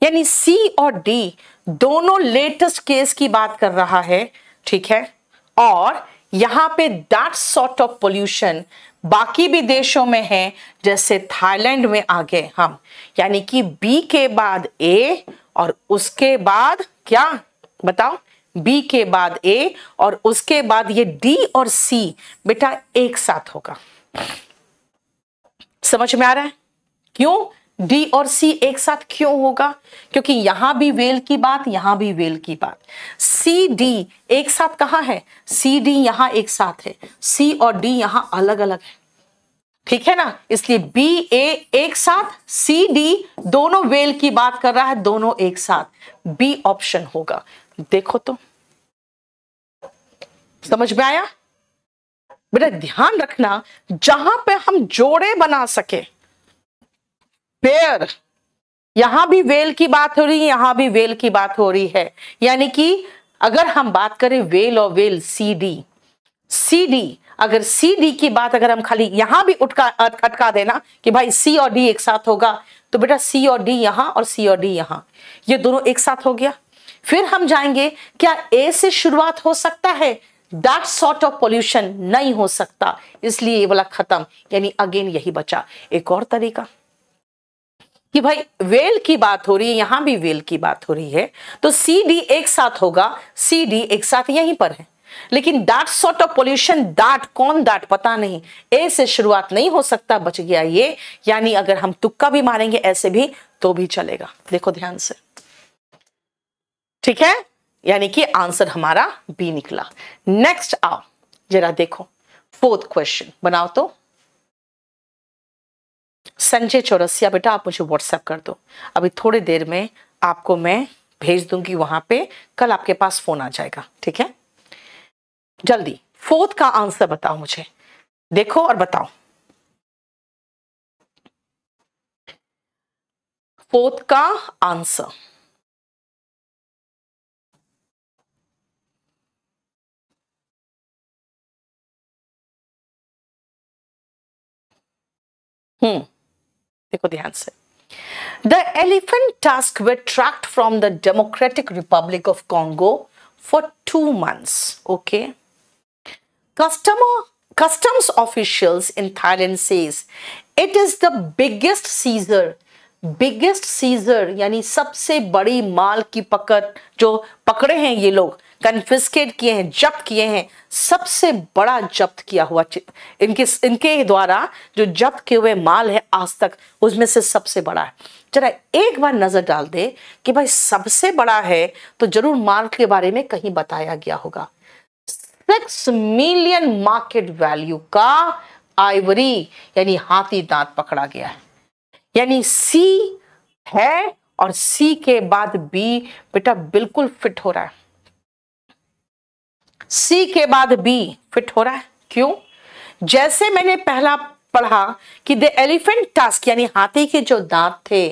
A: यानी सी और डी दोनों लेटेस्ट केस की बात कर रहा है ठीक है और यहाँ पे दैट सॉर्ट ऑफ पोल्यूशन बाकी भी देशों में है जैसे थाईलैंड में आ गए हम यानी कि बी के बाद ए और उसके बाद क्या बताओ बी के बाद ए और उसके बाद ये डी और सी बेटा एक साथ होगा समझ में आ रहा है क्यों डी और सी एक साथ क्यों होगा क्योंकि यहां भी वेल की बात यहां भी वेल की बात सी डी एक साथ कहा है सी डी यहां एक साथ है सी और डी यहां अलग अलग है ठीक है ना इसलिए बी ए एक साथ सी डी दोनों वेल की बात कर रहा है दोनों एक साथ बी ऑप्शन होगा देखो तो समझ में आया बेटा ध्यान रखना जहां पे हम जोड़े बना सके बेयर यहां भी वेल की बात हो रही है यहां भी वेल की बात हो रही है यानी कि अगर हम बात करें वेल और well C D C D अगर सी डी की बात अगर हम खाली यहां भी उठका अटका देना कि भाई सी और डी एक साथ होगा तो बेटा सी और डी यहां और सी और डी यहां ये दोनों एक साथ हो गया फिर हम जाएंगे क्या ए से शुरुआत हो सकता है दैट सॉर्ट ऑफ पोल्यूशन नहीं हो सकता इसलिए ये वाला खत्म यानी अगेन यही बचा एक और तरीका कि भाई वेल की बात हो रही है यहां भी वेल की बात हो रही है तो सी डी एक साथ होगा सी डी एक साथ यहीं पर है लेकिन that sort of pollution that कौन डाट पता नहीं ए से शुरुआत नहीं हो सकता बच गया ये यानी अगर हम तुक्का भी मारेंगे ऐसे भी तो भी चलेगा देखो ध्यान से ठीक है यानी कि आंसर हमारा बी निकला नेक्स्ट आओ जरा देखो फोर्थ क्वेश्चन बनाओ तो संजय चौरसिया बेटा आप मुझे व्हाट्सएप कर दो अभी थोड़ी देर में आपको मैं भेज दूंगी वहां पे कल आपके पास फोन आ जाएगा ठीक है जल्दी फोर्थ का आंसर बताओ मुझे देखो और बताओ फोर्थ
B: का आंसर
A: हम्म देखो ध्यान से the elephant tusks were tracked from the Democratic Republic of Congo for two months okay customer customs officials in Thailand says it is the biggest seizure biggest seizure यानी सबसे बड़ी माल की पकड़ जो पकड़े हैं ये लोग कन्फिस्केट किए हैं जब्त किए हैं सबसे बड़ा जब्त किया हुआ इनके इनके द्वारा जो जब्त किए हुए माल है आज तक उसमें से सबसे बड़ा है जरा एक बार नज़र डाल दे कि भाई सबसे बड़ा है तो जरूर माल के बारे में कहीं बताया गया होगा सिक्स मिलियन मार्केट वैल्यू का आइवरी यानी हाथी दांत पकड़ा गया है यानी सी है और सी के बाद बी बेटा बिल्कुल फिट हो रहा है सी के बाद बी फिट हो रहा है क्यों जैसे मैंने पहला पढ़ा कि द एलिफेंट टास्क यानी हाथी के जो दांत थे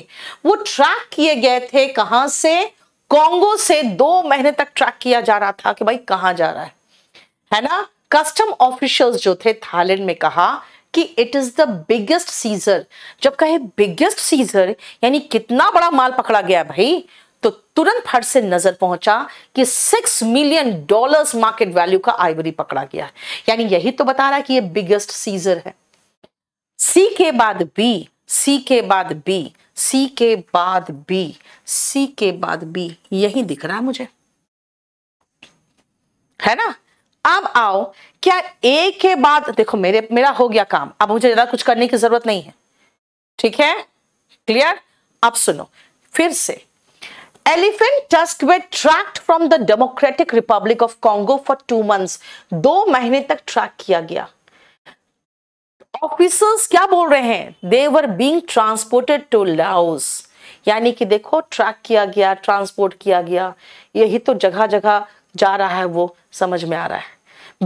A: वो ट्रैक किए गए थे कहां से कॉन्गो से दो महीने तक ट्रैक किया जा रहा था कि भाई कहां जा रहा है है ना कस्टम ऑफिशियल्स जो थे थाईलैंड में कहा कि it is the biggest seizure जब कहे बिगेस्ट सीजर यानी कितना बड़ा माल पकड़ा गया भाई तो तुरंत फट से नजर पहुंचा कि six million dollars market value का आइवरी पकड़ा गया है यानी यही तो बता रहा है कि ये बिगेस्ट सीजर है सी के बाद बी सी के बाद बी सी के बाद बी सी के बाद बी यही दिख रहा है मुझे है ना अब आओ क्या ए के बाद देखो मेरे मेरा हो गया काम अब मुझे ज्यादा कुछ करने की जरूरत नहीं है ठीक है क्लियर अब सुनो फिर से elephant tusks were tracked from the Democratic Republic of Congo for two month दो महीने तक ट्रैक किया गया ऑफिसर्स क्या बोल रहे हैं they were being transported to Laos यानी कि देखो ट्रैक किया गया ट्रांसपोर्ट किया गया यही तो जगह जगह जा रहा है वो समझ में आ रहा है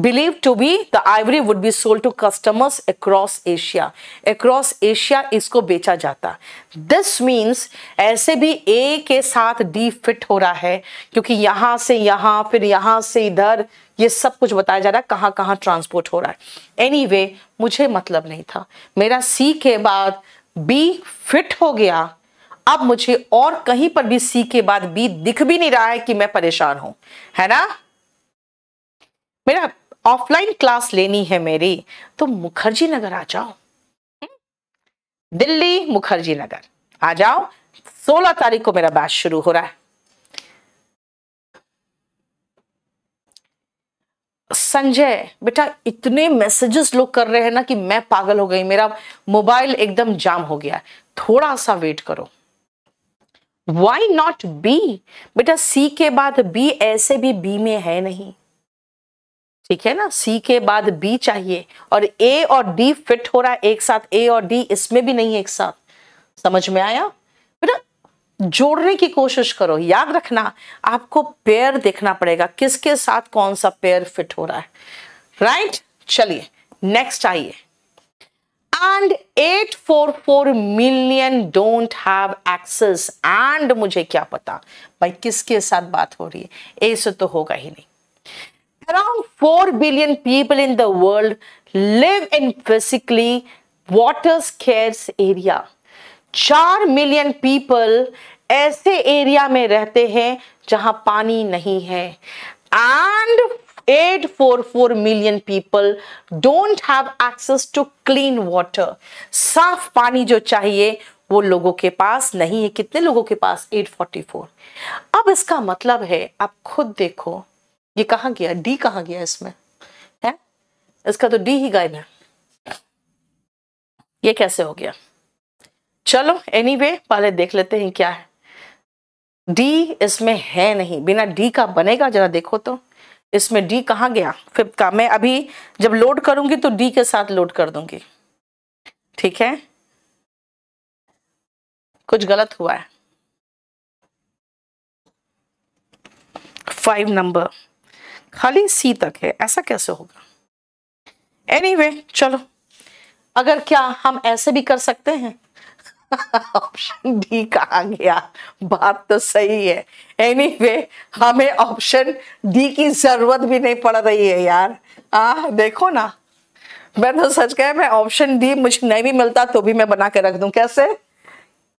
A: believed to be the ivory would be sold to customers across Asia. Across Asia इसको बेचा जाता This means ऐसे भी A के साथ D फिट हो रहा है क्योंकि यहाँ से यहाँ फिर यहाँ से इधर ये सब कुछ बताया जा रहा है कहाँ कहाँ ट्रांसपोर्ट हो रहा है एनी anyway, मुझे मतलब नहीं था मेरा C के बाद B फिट हो गया अब मुझे और कहीं पर भी C के बाद B दिख भी नहीं रहा है कि मैं परेशान हूं है ना मेरा ऑफलाइन क्लास लेनी है मेरी तो मुखर्जी नगर आ जाओ दिल्ली मुखर्जी नगर आ जाओ 16 तारीख को मेरा बैच शुरू हो रहा है संजय बेटा इतने मैसेजेस लोग कर रहे हैं ना कि मैं पागल हो गई मेरा मोबाइल एकदम जाम हो गया थोड़ा सा वेट करो वाई नॉट बी बेटा सी के बाद बी ऐसे भी बी में है नहीं ठीक है ना सी के बाद बी चाहिए और ए और डी फिट हो रहा है एक साथ ए और डी इसमें भी नहीं है एक साथ समझ में आया बेटा जोड़ने की कोशिश करो याद रखना आपको पेयर देखना पड़ेगा किसके साथ कौन सा पेयर फिट हो रहा है राइट चलिए नेक्स्ट आइए four 844 million don't have access and मुझे क्या पता भाई किसके साथ बात हो रही है ए से तो होगा ही नहीं Around 4 billion people in the world live in physically water scarce area. 4 million people ऐसे एरिया में रहते हैं जहां पानी नहीं है and 844 million people don't have access to clean water साफ पानी जो चाहिए वो लोगों के पास नहीं है कितने लोगों के पास 844 अब इसका मतलब है आप खुद देखो ये कहा गया डी कहा गया इसमें है इसका तो डी ही गायब है ये कैसे हो गया चलो एनी anyway, पहले देख लेते हैं क्या है डी इसमें है नहीं बिना डी का बनेगा जरा देखो तो इसमें डी कहा गया फिफ्थ का मैं अभी जब लोड करूंगी तो डी के साथ लोड कर दूंगी ठीक है कुछ गलत हुआ है फाइव नंबर खाली सी तक है ऐसा कैसे होगा एनी anyway, चलो अगर क्या हम ऐसे भी कर सकते हैं ऑप्शन डी कहा गया बात तो सही है एनी anyway, हमें ऑप्शन डी की जरूरत भी नहीं पड़ रही है यार आ, देखो ना मैं तो सच कह मैं ऑप्शन डी मुझे नहीं भी मिलता तो भी मैं बना के रख दूं कैसे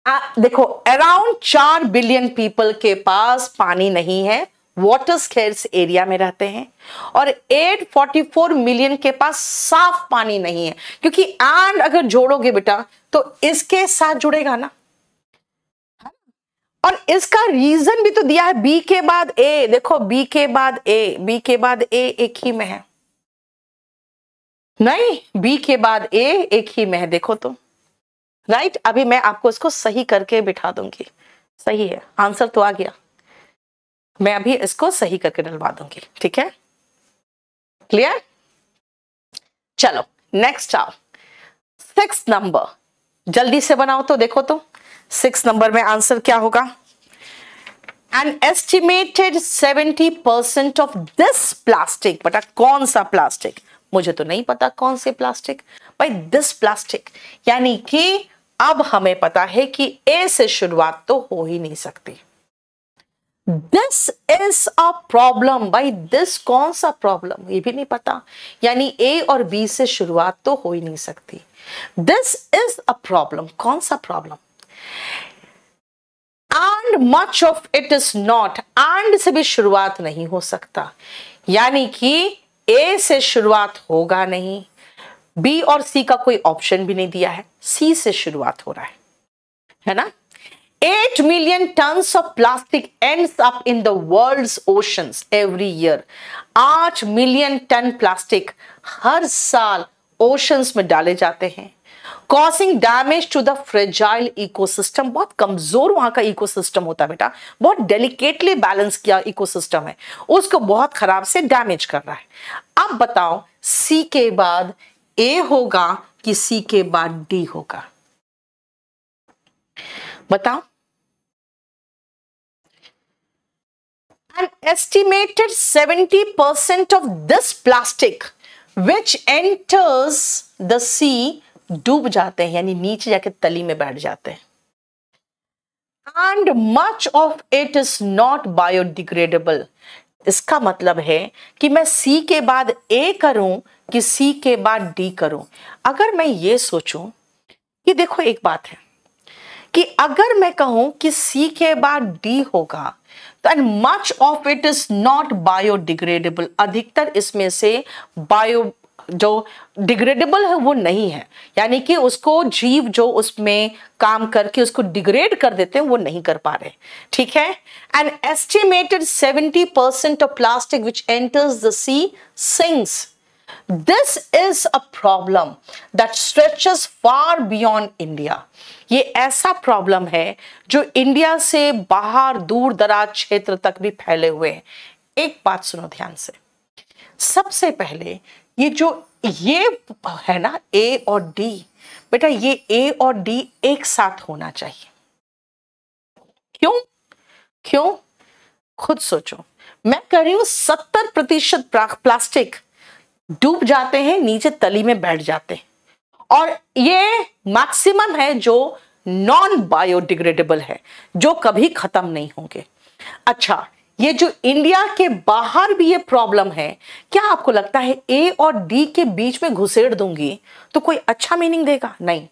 A: आ, देखो अराउंड चार बिलियन पीपल के पास पानी नहीं है वाटर स्केर्स एरिया में रहते हैं और 844 मिलियन के पास साफ पानी नहीं है क्योंकि एंड अगर जोड़ोगे बेटा तो इसके साथ जुड़ेगा ना और इसका रीजन भी तो दिया है बी के बाद ए देखो बी के बाद ए बी के बाद ए एक ही में है नहीं बी के बाद ए एक ही में है देखो तो राइट अभी मैं आपको इसको सही करके बिठा दूंगी सही है आंसर तो आ गया मैं अभी इसको सही करके डलवा दूंगी ठीक है क्लियर चलो नेक्स्ट आओ सिक्स नंबर जल्दी से बनाओ तो देखो तो सिक्स नंबर में आंसर क्या होगा an estimated seventy percent of this plastic बेटा कौन सा प्लास्टिक मुझे तो नहीं पता कौन से प्लास्टिक भाई दिस प्लास्टिक यानी कि अब हमें पता है कि ए से शुरुआत तो हो ही नहीं सकती दिस इज अ प्रॉब्लम भाई दिस कौन सा प्रॉब्लम ये भी नहीं पता यानी ए और बी से शुरुआत तो हो ही नहीं सकती दिस इज अ प्रॉब्लम कौन सा problem and much of it is not and से भी शुरुआत नहीं हो सकता यानी कि ए से शुरुआत होगा नहीं बी और सी का कोई ऑप्शन भी नहीं दिया है सी से शुरुआत हो रहा है है ना eight million ton of plastic end in in the world's oceans every year. 8 ton plastic हर साल ओशन में डाले जाते हैं causing damage to the fragile ecosystem बहुत कमजोर वहां का इको सिस्टम होता है बेटा बहुत डेलीकेटली बैलेंस किया इको सिस्टम है उसको बहुत खराब से डैमेज कर रहा है अब बताओ सी के बाद ए होगा कि सी के बाद डी होगा बताओ an estimated 70% of this plastic which enters the sea डूब जाते हैं यानी नीचे जाके तली में बैठ जाते हैं and much of it is not biodegradable इसका मतलब है कि मैं सी के बाद ए करूं कि सी के बाद डी करूं अगर मैं ये सोचूं कि देखो एक बात है कि अगर मैं कहूं कि सी के बाद डी होगा तो and much of it is not biodegradable अधिकतर इसमें से बायो जो डिग्रेडेबल है वो नहीं है यानी कि उसको जीव जो उसमें काम करके उसको डिग्रेड कर देते हैं वो नहीं कर पा रहे ठीक है and estimated 70 percent of plastic which enters the sea sinks This is a problem that stretches far beyond India. ये ऐसा प्रॉब्लम है जो इंडिया से बाहर दूर दराज क्षेत्र तक भी फैले हुए हैं एक बात सुनो ध्यान से सबसे पहले ये जो ये है ना ए और डी बेटा ये ए और डी एक साथ होना चाहिए क्यों क्यों खुद सोचो मैं कह रही हूं सत्तर प्रतिशत प्लास्टिक डूब जाते हैं नीचे तली में बैठ जाते हैं और ये मैक्सिमम है जो नॉन बायोडिग्रेडेबल है जो कभी खत्म नहीं होंगे अच्छा ये जो इंडिया के बाहर भी ये प्रॉब्लम है क्या आपको लगता है ए और डी के बीच में घुसेड़ दूंगी तो कोई अच्छा मीनिंग देगा नहीं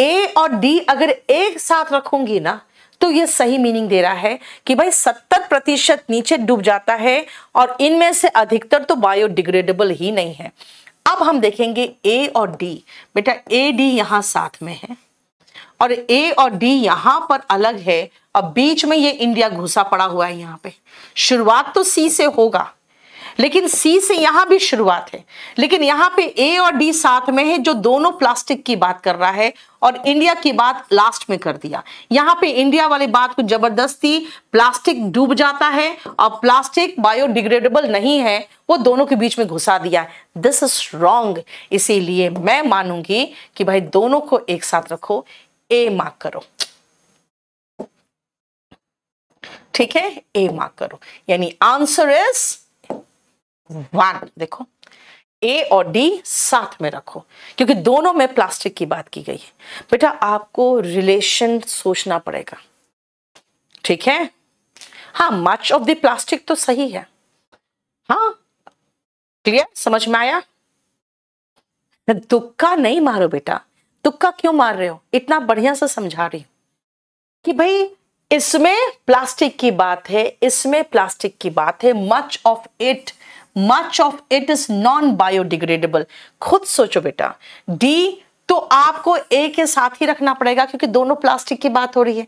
A: ए और डी अगर एक साथ रखूंगी ना तो ये सही मीनिंग दे रहा है कि भाई सत्तर प्रतिशत नीचे डूब जाता है और इनमें से अधिकतर तो बायोडिग्रेडेबल ही नहीं है अब हम देखेंगे ए और डी बेटा ए डी यहां साथ में है और ए और डी यहां पर अलग है और बीच में ये इंडिया घुसा पड़ा हुआ है यहां पे शुरुआत तो सी से होगा लेकिन सी से यहां भी शुरुआत है लेकिन यहां पे ए और डी साथ में है जो दोनों प्लास्टिक की बात कर रहा है और इंडिया की बात लास्ट में कर दिया यहां पे इंडिया वाली बात को जबरदस्ती प्लास्टिक डूब जाता है और प्लास्टिक बायोडिग्रेडेबल नहीं है वो दोनों के बीच में घुसा दिया है दिस इज रॉन्ग इसीलिए मैं मानूंगी कि भाई दोनों को एक साथ रखो ए मार्क करो ठीक है ए मार्क करो यानी आंसर इज वन देखो ए और डी साथ में रखो क्योंकि दोनों में प्लास्टिक की बात की गई है बेटा आपको रिलेशन सोचना पड़ेगा ठीक है हाँ मच ऑफ द प्लास्टिक तो सही है हाँ क्लियर समझ में आया तुक्का नहीं मारो बेटा तुक्का क्यों मार रहे हो इतना बढ़िया से समझा रही हूं कि भाई इसमें प्लास्टिक की बात है इसमें प्लास्टिक की बात है much of it much of it is non biodegradable खुद सोचो बेटा डी तो आपको ए के साथ ही रखना पड़ेगा क्योंकि दोनों प्लास्टिक की बात हो रही है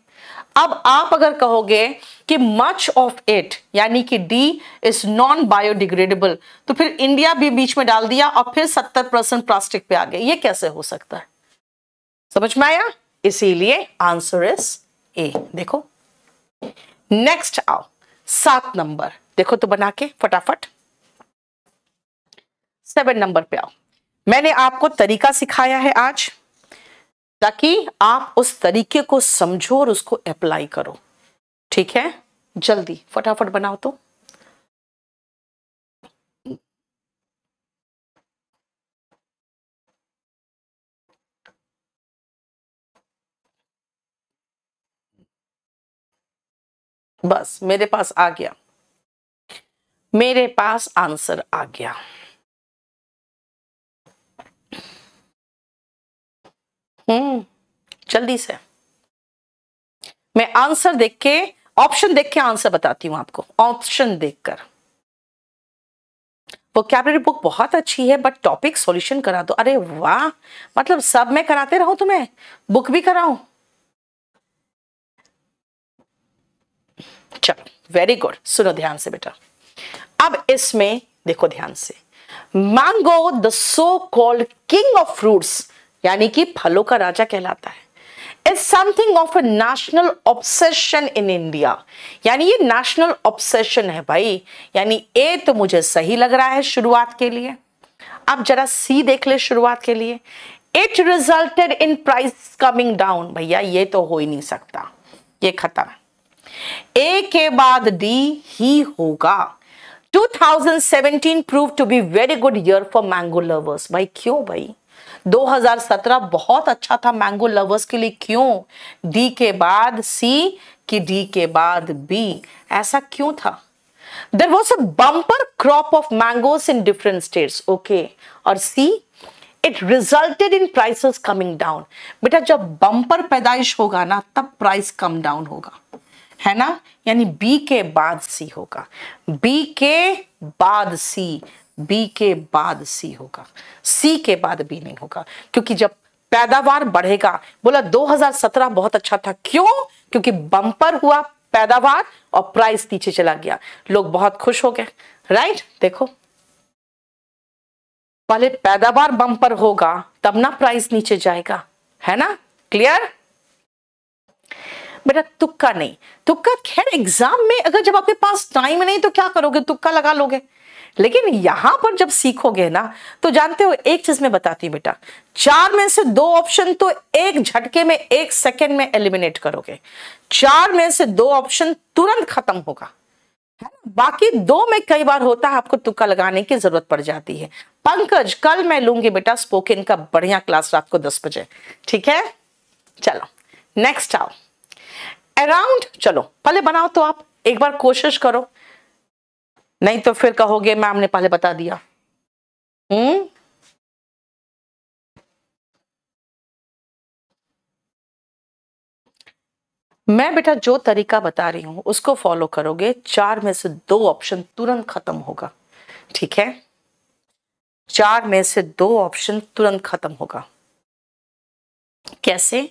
A: अब आप अगर कहोगे कि मच ऑफ इट यानी कि डी इज नॉन बायोडिग्रेडेबल तो फिर इंडिया भी बीच में डाल दिया और फिर सत्तर परसेंट प्लास्टिक पे आ गए ये कैसे हो सकता है समझ में आया इसीलिए आंसर इज ए देखो नेक्स्ट आओ सात नंबर देखो तो बना के फटाफट सेवन नंबर पे आओ मैंने आपको तरीका सिखाया है आज ताकि आप उस तरीके को समझो और उसको अप्लाई करो ठीक है जल्दी फटाफट बनाओ तो
B: बस मेरे पास आ गया मेरे पास आंसर आ गया
A: हम्म जल्दी से मैं आंसर देख के ऑप्शन देख के आंसर बताती हूं आपको ऑप्शन देखकर वो वोकेबलरी बुक बहुत अच्छी है बट टॉपिक सॉल्यूशन करा दो अरे वाह मतलब सब मैं कराते रहूं तुम्हें बुक भी कराऊ चलो वेरी गुड सुनो ध्यान से बेटा अब इसमें देखो ध्यान से mango the so called king of fruits यानी कि फलों का राजा कहलाता है is something of a national obsession in India यानी ये नेशनल ऑब्सेशन है भाई यानी ए तो मुझे सही लग रहा है शुरुआत के लिए आप जरा सी देख ले शुरुआत के लिए it resulted in price coming down भैया ये तो हो ही नहीं सकता ये खत्म ए के बाद डी ही होगा 2017 prove to be very good year for mango lovers भाई क्यों भाई 2017 बहुत अच्छा था मैंगो लवर्स के लिए क्यों डी के बाद सी कि डी के बाद बी ऐसा क्यों था there was a bumper crop of mangoes in different states okay और C it resulted in prices coming down बेटा जब बम्पर पैदाइश होगा ना तब प्राइस कम डाउन होगा है ना यानी बी के बाद सी होगा बी के बाद सी बी के बाद सी होगा सी के बाद बी नहीं होगा क्योंकि जब पैदावार बढ़ेगा बोला 2017 बहुत अच्छा था क्यों क्योंकि बंपर हुआ पैदावार और प्राइस नीचे चला गया लोग बहुत खुश हो गए राइट देखो पहले पैदावार बंपर होगा तब ना प्राइस नीचे जाएगा है ना क्लियर बेटा तुक्का नहीं तुक्का खैर एग्जाम में अगर जब आपके पास टाइम नहीं तो क्या करोगे तुक्का लगा लोगे लेकिन यहां पर जब सीखोगे ना तो जानते हो एक चीज में बताती हूँ बेटा चार में से दो ऑप्शन तो एक झटके में एक सेकेंड में एलिमिनेट करोगे चार में से दो ऑप्शन तुरंत खत्म होगा बाकी दो में कई बार होता है आपको तुक्का लगाने की जरूरत पड़ जाती है पंकज कल मैं लूंगी बेटा स्पोकन का बढ़िया क्लास रात को दस बजे ठीक है चलो नेक्स्ट आओ अराउंड चलो पहले बनाओ तो आप एक बार कोशिश करो नहीं तो फिर कहोगे मैम ने पहले बता दिया हम्म मैं बेटा जो तरीका बता रही हूं उसको फॉलो करोगे चार में से दो ऑप्शन तुरंत खत्म होगा ठीक है चार में से दो ऑप्शन तुरंत खत्म होगा कैसे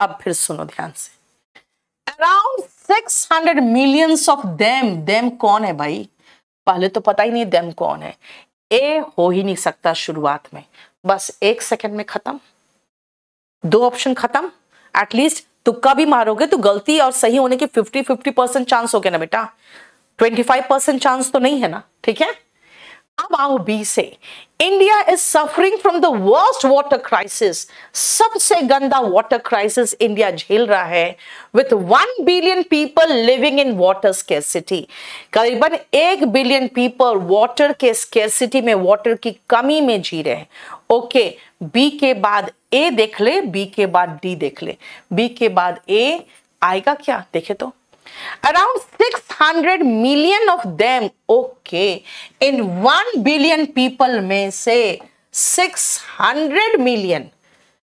A: अब फिर सुनो ध्यान से around six hundred millions of them them कौन है भाई पहले तो पता ही नहीं देम कौन है ए हो ही नहीं सकता शुरुआत में बस एक सेकंड में खत्म दो ऑप्शन खत्म एटलीस्ट तुक्का भी मारोगे तो गलती और सही होने के 50 50 परसेंट चांस हो गया ना बेटा 25 परसेंट चांस तो नहीं है ना ठीक है अब आओ बी से India is suffering from the worst water crisis सबसे गंदा वाटर क्राइसिस इंडिया झेल रहा है with one billion people living in water scarcity करीबन एक बिलियन पीपल वाटर के स्केसिटी में वाटर की कमी में जी रहे हैं ओके बी के बाद ए देख ले बी के बाद डी देख ले बी के बाद ए आएगा क्या देखे तो around 600 million of them okay in 1 billion people may say 600 million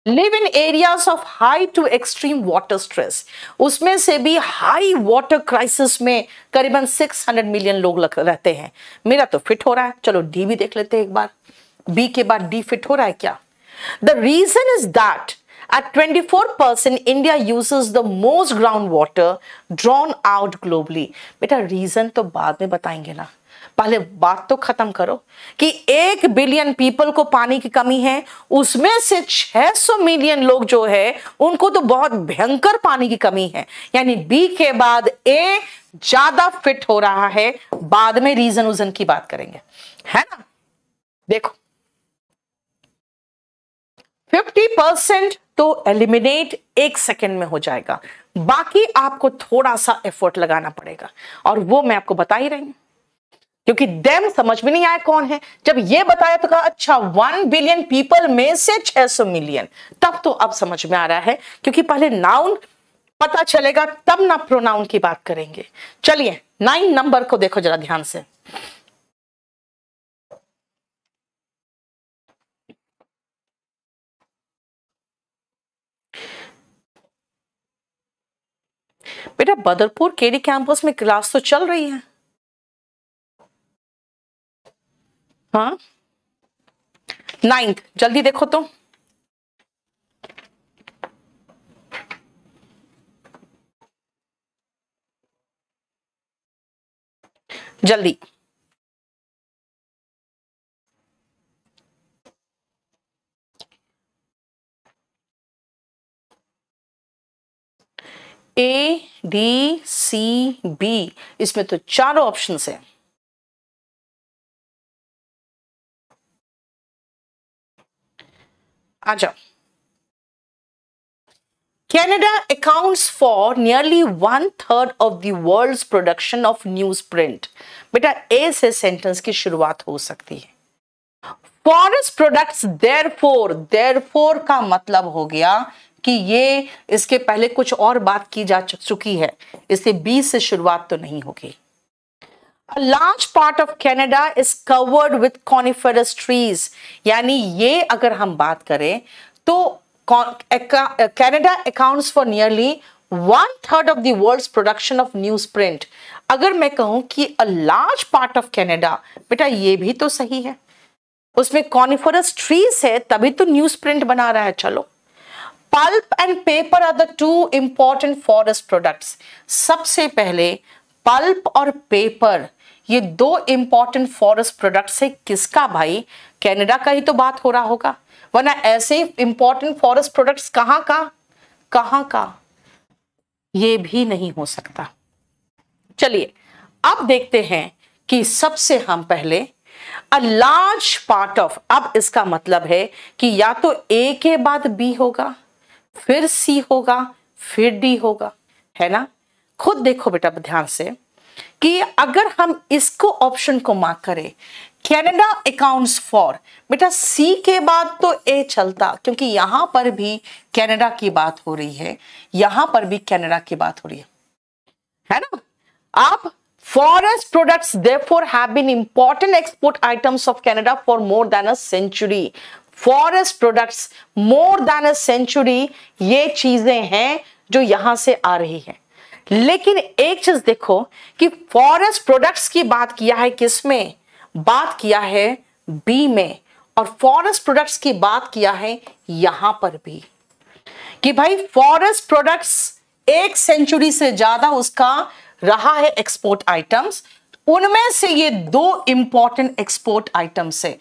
A: live in areas of high to extreme water stress उसमें से भी हाई वाटर क्राइसिस में करीबन 600 मिलियन लोग रहते हैं मेरा तो फिट हो रहा है चलो डी भी देख लेते हैं एक बार बी के बाद डी फिट हो रहा है क्या the reason is that At 24%, India uses the most groundwater drawn out globally. बेटा रीजन तो बाद में बताएंगे ना पहले बात तो खत्म करो कि एक बिलियन पीपल को पानी की कमी है उसमें से 600 मिलियन लोग जो है उनको तो बहुत भयंकर पानी की कमी है यानी बी के बाद ए ज्यादा फिट हो रहा है बाद में रीजन उजन की बात करेंगे है ना देखो 50 परसेंट तो एलिमिनेट एक सेकेंड में हो जाएगा बाकी आपको थोड़ा सा एफर्ट लगाना पड़ेगा और वो मैं आपको बता ही रही क्योंकि देम समझ में नहीं आया कौन है जब ये बताया तो कहा अच्छा वन बिलियन पीपल में से 600 मिलियन तब तो अब समझ में आ रहा है क्योंकि पहले नाउन पता चलेगा तब ना प्रोनाउन की बात करेंगे चलिए नाइन नंबर को देखो जरा ध्यान से बेटा बदरपुर केडी कैंपस में क्लास तो चल रही है हाँ नाइन्थ जल्दी देखो तो
B: जल्दी ए डी सी बी इसमें तो चारों ऑप्शन है आ जाओ
A: Canada accounts for nearly one third of the world's production of newsprint बेटा ए से सेंटेंस की शुरुआत हो सकती है फॉरेस्ट प्रोडक्ट्स देयरफॉर देयरफॉर का मतलब हो गया कि ये इसके पहले कुछ और बात की जा चुकी है इससे बीस से शुरुआत तो नहीं होगी a large part of Canada is covered with coniferous trees यानी ये अगर हम बात करें तो Canada accounts for nearly one third of the world production of newsprint अगर मैं कहूं कि a large part of Canada बेटा ये भी तो सही है उसमें कॉनिफरस ट्रीज है तभी तो न्यूज प्रिंट बना रहा है चलो pulp and paper are the two important forest products सबसे पहले पल्प और पेपर ये दो इंपॉर्टेंट फॉरेस्ट प्रोडक्ट से किसका भाई कनाडा का ही तो बात हो रहा होगा वरना ऐसे इंपॉर्टेंट फॉरेस्ट प्रोडक्ट्स कहां का कहां का ये भी नहीं हो सकता चलिए अब देखते हैं कि सबसे हम पहले अ लार्ज पार्ट ऑफ अब इसका मतलब है कि या तो ए के बाद बी होगा फिर सी होगा फिर डी होगा है ना खुद देखो बेटा ध्यान से कि अगर हम इसको ऑप्शन को मार्क करें कैनेडा अकाउंट्स फॉर बेटा सी के बाद तो ए चलता क्योंकि यहां पर भी कैनेडा की बात हो रही है यहां पर भी कैनेडा की बात हो रही है है ना आप Forest products therefore have been important export items of Canada for more than a century forest products more than a century ये चीजें हैं जो यहां से आ रही है लेकिन एक चीज देखो कि फॉरेस्ट प्रोडक्ट्स की बात किया है किसमें बात किया है बी में और फॉरेस्ट प्रोडक्ट्स की बात किया है यहां पर भी कि भाई फॉरेस्ट प्रोडक्ट्स एक सेंचुरी से ज्यादा उसका रहा है एक्सपोर्ट आइटम्स उनमें से ये दो इंपॉर्टेंट एक्सपोर्ट आइटम्स है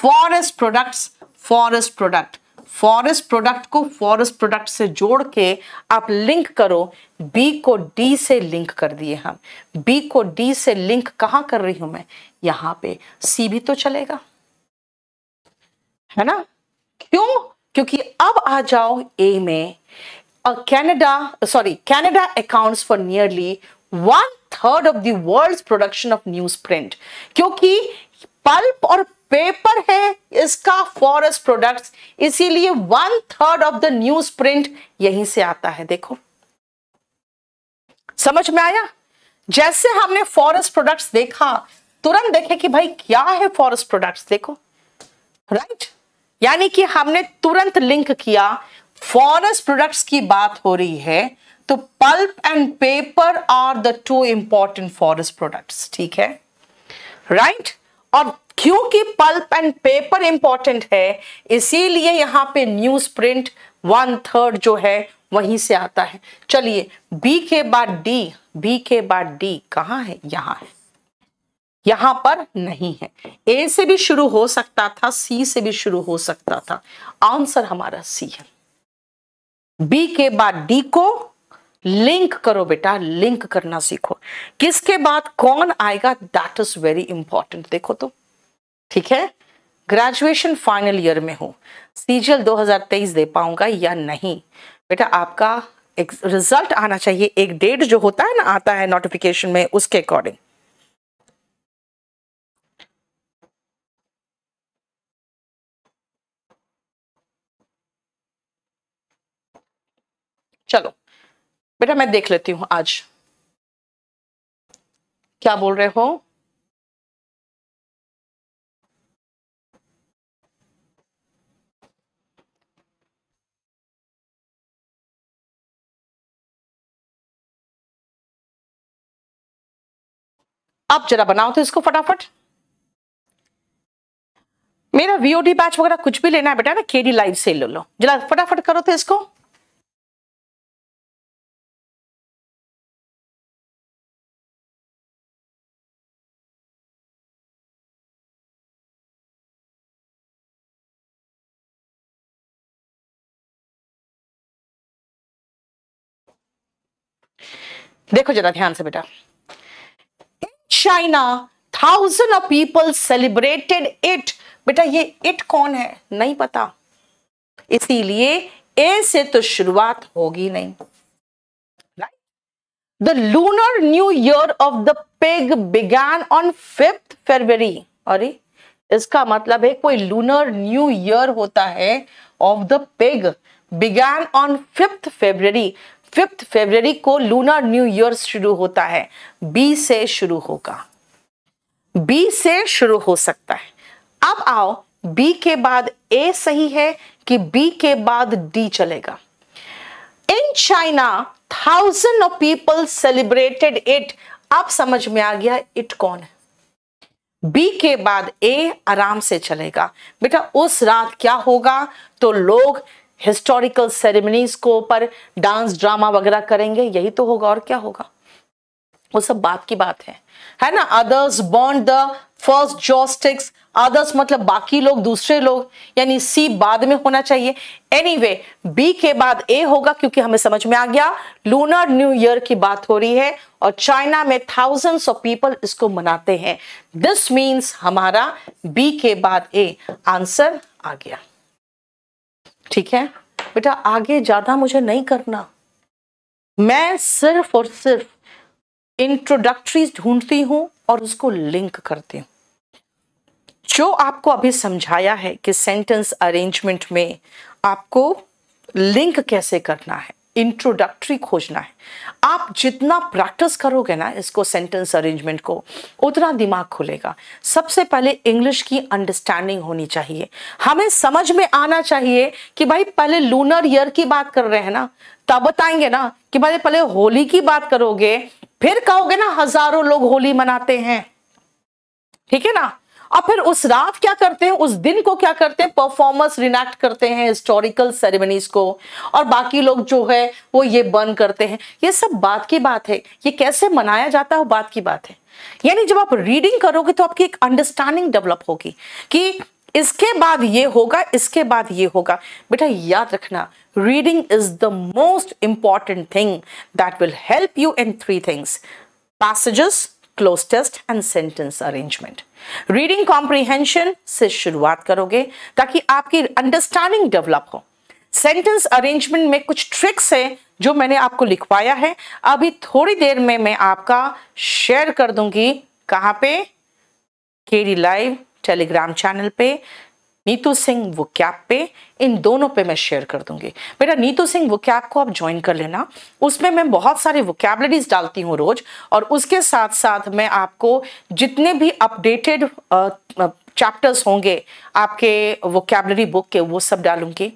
A: forest products forest product forest product को फॉरेस्ट प्रोडक्ट से जोड़ के आप लिंक करो बी को डी से लिंक कर दिए हम बी को डी से लिंक कहाँ कर रही हूं मैं यहां पे सी भी तो चलेगा है ना क्यों क्योंकि अब आ जाओ ए में Canada sorry Canada accounts for nearly one third of the world's production of newsprint क्योंकि पल्प और पेपर है इसका फॉरेस्ट प्रोडक्ट्स इसीलिए one third of the newsprint यहीं से आता है देखो समझ में आया जैसे हमने फॉरेस्ट प्रोडक्ट्स देखा तुरंत देखे कि भाई क्या है फॉरेस्ट प्रोडक्ट्स देखो राइट right? यानी कि हमने तुरंत लिंक किया फॉरेस्ट प्रोडक्ट्स की बात हो रही है तो pulp and paper are the two important forest products ठीक है राइट right? और क्योंकि पल्प एंड पेपर इंपॉर्टेंट है इसीलिए यहां पे न्यूज प्रिंट वन थर्ड जो है वहीं से आता है चलिए बी के बाद डी बी के बाद डी कहां है यहां है यहां पर नहीं है ए से भी शुरू हो सकता था सी से भी शुरू हो सकता था आंसर हमारा सी है बी के बाद डी को लिंक करो बेटा लिंक करना सीखो किसके बाद कौन आएगा दैट इज वेरी इंपॉर्टेंट देखो तो ठीक है ग्रेजुएशन फाइनल ईयर में हो सीजीएल 2023 दे पाऊंगा या नहीं बेटा आपका एक रिजल्ट आना चाहिए एक डेट जो होता है ना आता है नोटिफिकेशन में उसके अकॉर्डिंग
B: चलो बेटा मैं देख लेती हूं आज क्या बोल रहे हो
A: आप जरा बनाओ तो इसको फटाफट मेरा वीओडी बैच वगैरह कुछ भी लेना है बेटा ना केडी लाइव से ले लो जरा फटाफट करो तो इसको देखो जरा ध्यान से बेटा in China thousand of people celebrated it बेटा ये इट कौन है नहीं पता इसीलिए ए से तो शुरुआत होगी नहीं the lunar new year of the pig began on fifth February अरे इसका मतलब है कोई लूनर न्यू ईयर होता है of the pig began on fifth February fifth February को लूना न्यू ईयर शुरू होता है बी से शुरू होगा बी से शुरू हो सकता है अब आओ बी के बाद ए सही है कि बी के बाद डी चलेगा in China thousand of people celebrated it अब समझ में आ गया इट कौन है बी के बाद ए आराम से चलेगा बेटा उस रात क्या होगा तो लोग हिस्टोरिकल सेरेमनीज को पर डांस ड्रामा वगैरह करेंगे यही तो होगा और क्या होगा वो सब बात की बात है है ना others burned the first joss sticks others मतलब बाकी लोग दूसरे लोग यानी सी बाद में होना चाहिए एनी वे बी के बाद ए होगा क्योंकि हमें समझ में आ गया लूनर न्यू ईयर की बात हो रही है और चाइना में थाउजेंड्स ऑफ पीपल इसको मनाते हैं दिस मीन्स हमारा बी के बाद ए आंसर आ गया ठीक है बेटा आगे ज़्यादा मुझे नहीं करना मैं सिर्फ और सिर्फ इंट्रोडक्टरी ढूंढती हूं और उसको लिंक करती हूं जो आपको अभी समझाया है कि सेंटेंस अरेंजमेंट में आपको लिंक कैसे करना है इंट्रोडक्टरी खोजना है आप जितना प्रैक्टिस करोगे ना इसको सेंटेंस अरेंजमेंट को उतना दिमाग खुलेगा सबसे पहले इंग्लिश की अंडरस्टैंडिंग होनी चाहिए हमें समझ में आना चाहिए कि भाई पहले लूनर ईयर की बात कर रहे हैं ना तब बताएंगे ना कि भाई पहले होली की बात करोगे फिर कहोगे ना हजारों लोग होली मनाते हैं ठीक है ना और फिर उस रात क्या करते हैं उस दिन को क्या करते हैं परफॉर्मेंस रिनेक्ट करते हैं हिस्टोरिकल सेरेमनीज को और बाकी लोग जो है वो ये बर्न करते हैं ये सब बात की बात है ये कैसे मनाया जाता है बात की बात है यानी जब आप रीडिंग करोगे तो आपकी एक अंडरस्टैंडिंग डेवलप होगी कि इसके बाद ये होगा इसके बाद ये होगा बेटा याद रखना reading is the most important thing that will help you in three things passages cloze test and sentence arrangement reading comprehension से शुरुआत करोगे ताकि आपकी अंडरस्टैंडिंग डेवलप हो सेंटेंस अरेंजमेंट में कुछ ट्रिक्स है जो मैंने आपको लिखवाया है अभी थोड़ी देर में मैं आपका शेयर कर दूंगी कहां पे केडी लाइव टेलीग्राम चैनल पे नीतू सिंह वो कैप पे इन दोनों पे मैं शेयर कर दूंगी बेटा नीतू सिंह वो कैप को आप ज्वाइन कर लेना उसमें मैं बहुत सारी वोकेबलरीज डालती हूँ रोज और उसके साथ साथ मैं आपको जितने भी अपडेटेड चैप्टर्स होंगे आपके वोकेबलरी बुक के वो सब डालूंगी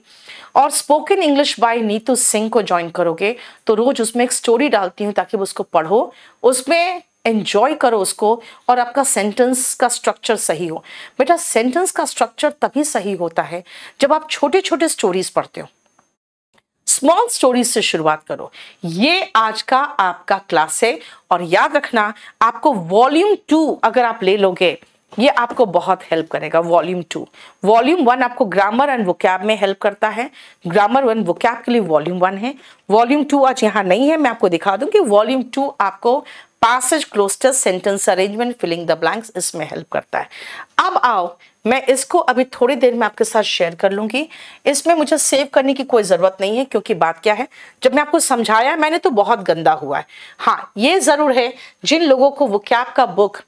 A: और spoken English by Neetu Singh को ज्वाइन करोगे तो रोज उसमें एक स्टोरी डालती हूँ ताकि उसको पढ़ो उसमें एन्जॉय करो उसको और आपका सेंटेंस का स्ट्रक्चर सही हो बेटा सेंटेंस का स्ट्रक्चर तभी सही होता है जब आप छोटे छोटे स्टोरीज पढ़ते हो स्मॉल स्टोरीज से शुरुआत करो ये आज का आपका क्लास है और याद रखना आपको वॉल्यूम टू अगर आप ले लोगे ये आपको बहुत हेल्प करेगा वॉल्यूम टू वॉल्यूम वन आपको ग्रामर एंड वोकैब में हेल्प करता है ग्रामर वन वोकैब के लिए वॉल्यूम वन है वॉल्यूम टू आज यहाँ नहीं है मैं आपको दिखा दूँ कि वॉल्यूम टू आपको passage cloze test sentence arrangement filling the blanks इसमें हेल्प करता है अब आओ मैं इसको अभी थोड़ी देर में आपके साथ शेयर कर लूँगी इसमें मुझे सेव करने की कोई ज़रूरत नहीं है क्योंकि बात क्या है जब मैं आपको समझाया मैंने तो बहुत गंदा हुआ है हाँ ये ज़रूर है जिन लोगों को वो का बुक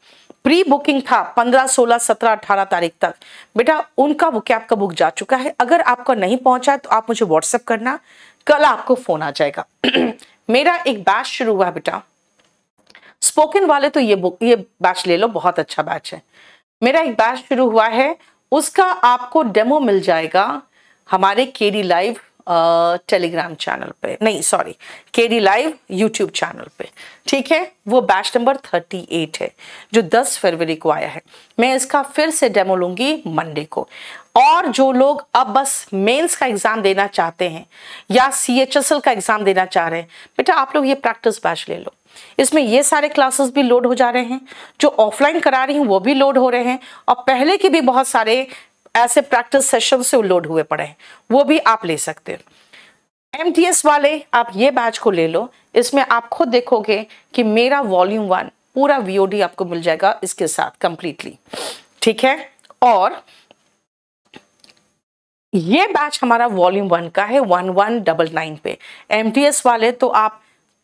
A: प्री बुकिंग था 15, 16, 17, 18 तारीख तक बेटा उनका वो कैब का बुक जा चुका है अगर आपका नहीं पहुंचा है तो आप मुझे व्हाट्सएप करना कल आपको फोन आ जाएगा [clears throat] मेरा एक बैच शुरू हुआ बेटा स्पोकन वाले तो ये बुक ये बैच ले लो बहुत अच्छा बैच है मेरा एक बैच शुरू हुआ है उसका आपको डेमो मिल जाएगा हमारे केरी लाइव टेलीग्राम चैनल पे नहीं सॉरी के डी लाइव यूट्यूब चैनल पे ठीक है वो बैच नंबर थर्टी एट है जो दस फरवरी को आया है मैं इसका फिर से डेमो लूंगी मंडे को और जो लोग अब बस मेंस का एग्ज़ाम देना चाहते हैं या सी एच एस एल का एग्ज़ाम देना चाह रहे हैं बेटा आप लोग ये प्रैक्टिस बैच ले लो इसमें ये सारे क्लासेस भी लोड हो जा रहे हैं जो ऑफलाइन करा रही हूँ वो भी लोड हो रहे हैं और पहले के भी बहुत सारे ऐसे प्रैक्टिस सेशन से लोड हुए पड़े हैं वो भी आप ले सकते हो एम वाले आप ये बैच को ले लो इसमें आप खुद देखोगे कि मेरा वॉल्यूम वन पूरा वीओडी आपको मिल जाएगा इसके साथ कंप्लीटली ठीक है और ये बैच हमारा वॉल्यूम वन का है वन वन डबल नाइन पे एम वाले तो आप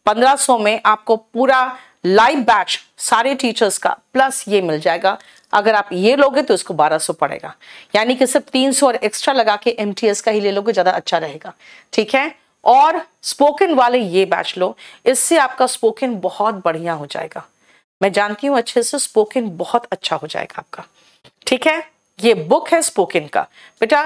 A: 1500 में आपको पूरा लाइव बैच सारे टीचर्स का प्लस ये मिल जाएगा अगर आप ये लोगे तो इसको 1200 पड़ेगा यानी कि सिर्फ 300 और एक्स्ट्रा लगा के एम का ही ले लोगे ज़्यादा अच्छा रहेगा ठीक है और स्पोकन वाले ये बैच लो इससे आपका स्पोकन बहुत बढ़िया हो जाएगा मैं जानती हूँ अच्छे से स्पोकन बहुत अच्छा हो जाएगा आपका ठीक है ये बुक है स्पोकन का बेटा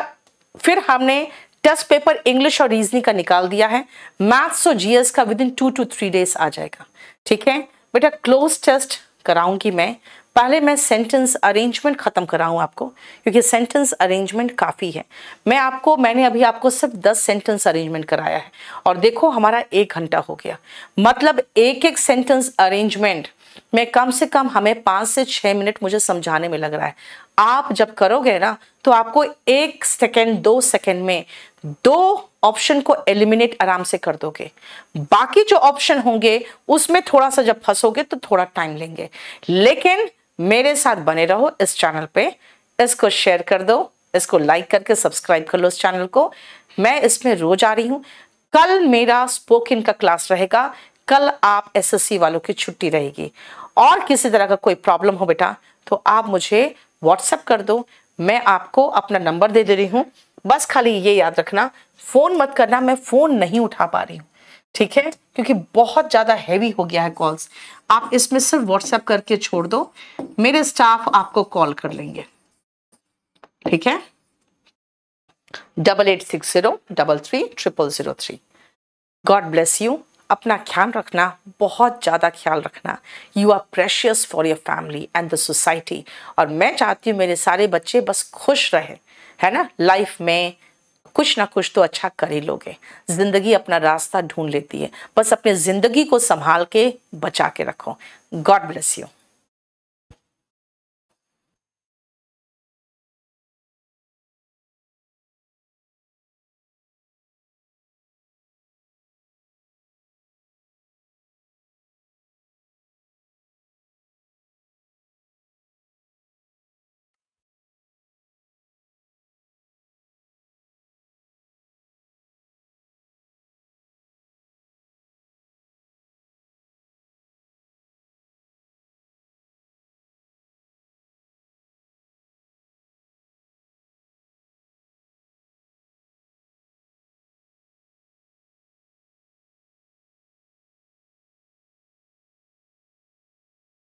A: फिर हमने टेस्ट पेपर इंग्लिश और रीजनिंग का निकाल दिया है मैथ्स और जीएस का within two two three days आ जाएगा ठीक है बेटा क्लोज टेस्ट कराऊंगी मैं पहले मैं सेंटेंस अरेंजमेंट ख़त्म कराऊँ आपको क्योंकि सेंटेंस अरेंजमेंट काफ़ी है मैं आपको मैंने अभी आपको सिर्फ दस सेंटेंस अरेंजमेंट कराया है और देखो हमारा एक घंटा हो गया मतलब एक एक सेंटेंस अरेंजमेंट में कम से कम हमें पाँच से छः मिनट मुझे समझाने में लग रहा है आप जब करोगे ना तो आपको एक सेकेंड दो सेकेंड में दो ऑप्शन को एलिमिनेट आराम से कर दोगे बाकी जो ऑप्शन होंगे उसमें थोड़ा सा जब फंसोगे तो थोड़ा टाइम लेंगे लेकिन मेरे साथ बने रहो इस चैनल पे इसको शेयर कर दो इसको लाइक करके सब्सक्राइब कर लो इस चैनल को मैं इसमें रोज आ रही हूँ कल मेरा स्पोकिन का क्लास रहेगा कल आप एसएससी वालों की छुट्टी रहेगी और किसी तरह का कोई प्रॉब्लम हो बेटा तो आप मुझे व्हाट्सएप कर दो मैं आपको अपना नंबर दे दे रही हूँ बस खाली ये याद रखना फ़ोन मत करना मैं फ़ोन नहीं उठा पा रही हूँ ठीक है क्योंकि बहुत ज़्यादा हैवी हो गया है कॉल्स आप इसमें सिर्फ व्हाट्सएप करके छोड़ दो मेरे स्टाफ आपको कॉल कर लेंगे ठीक है double eight six zero double three triple zero three God bless you अपना ख्याल रखना बहुत ज़्यादा ख्याल रखना you are precious for your family and the society और मैं चाहती हूँ मेरे सारे बच्चे बस खुश रहे है ना लाइफ में कुछ ना कुछ तो अच्छा कर ही लोगे ज़िंदगी अपना रास्ता ढूंढ लेती है बस अपने ज़िंदगी को संभाल के बचा के रखो गॉड ब्लेस यू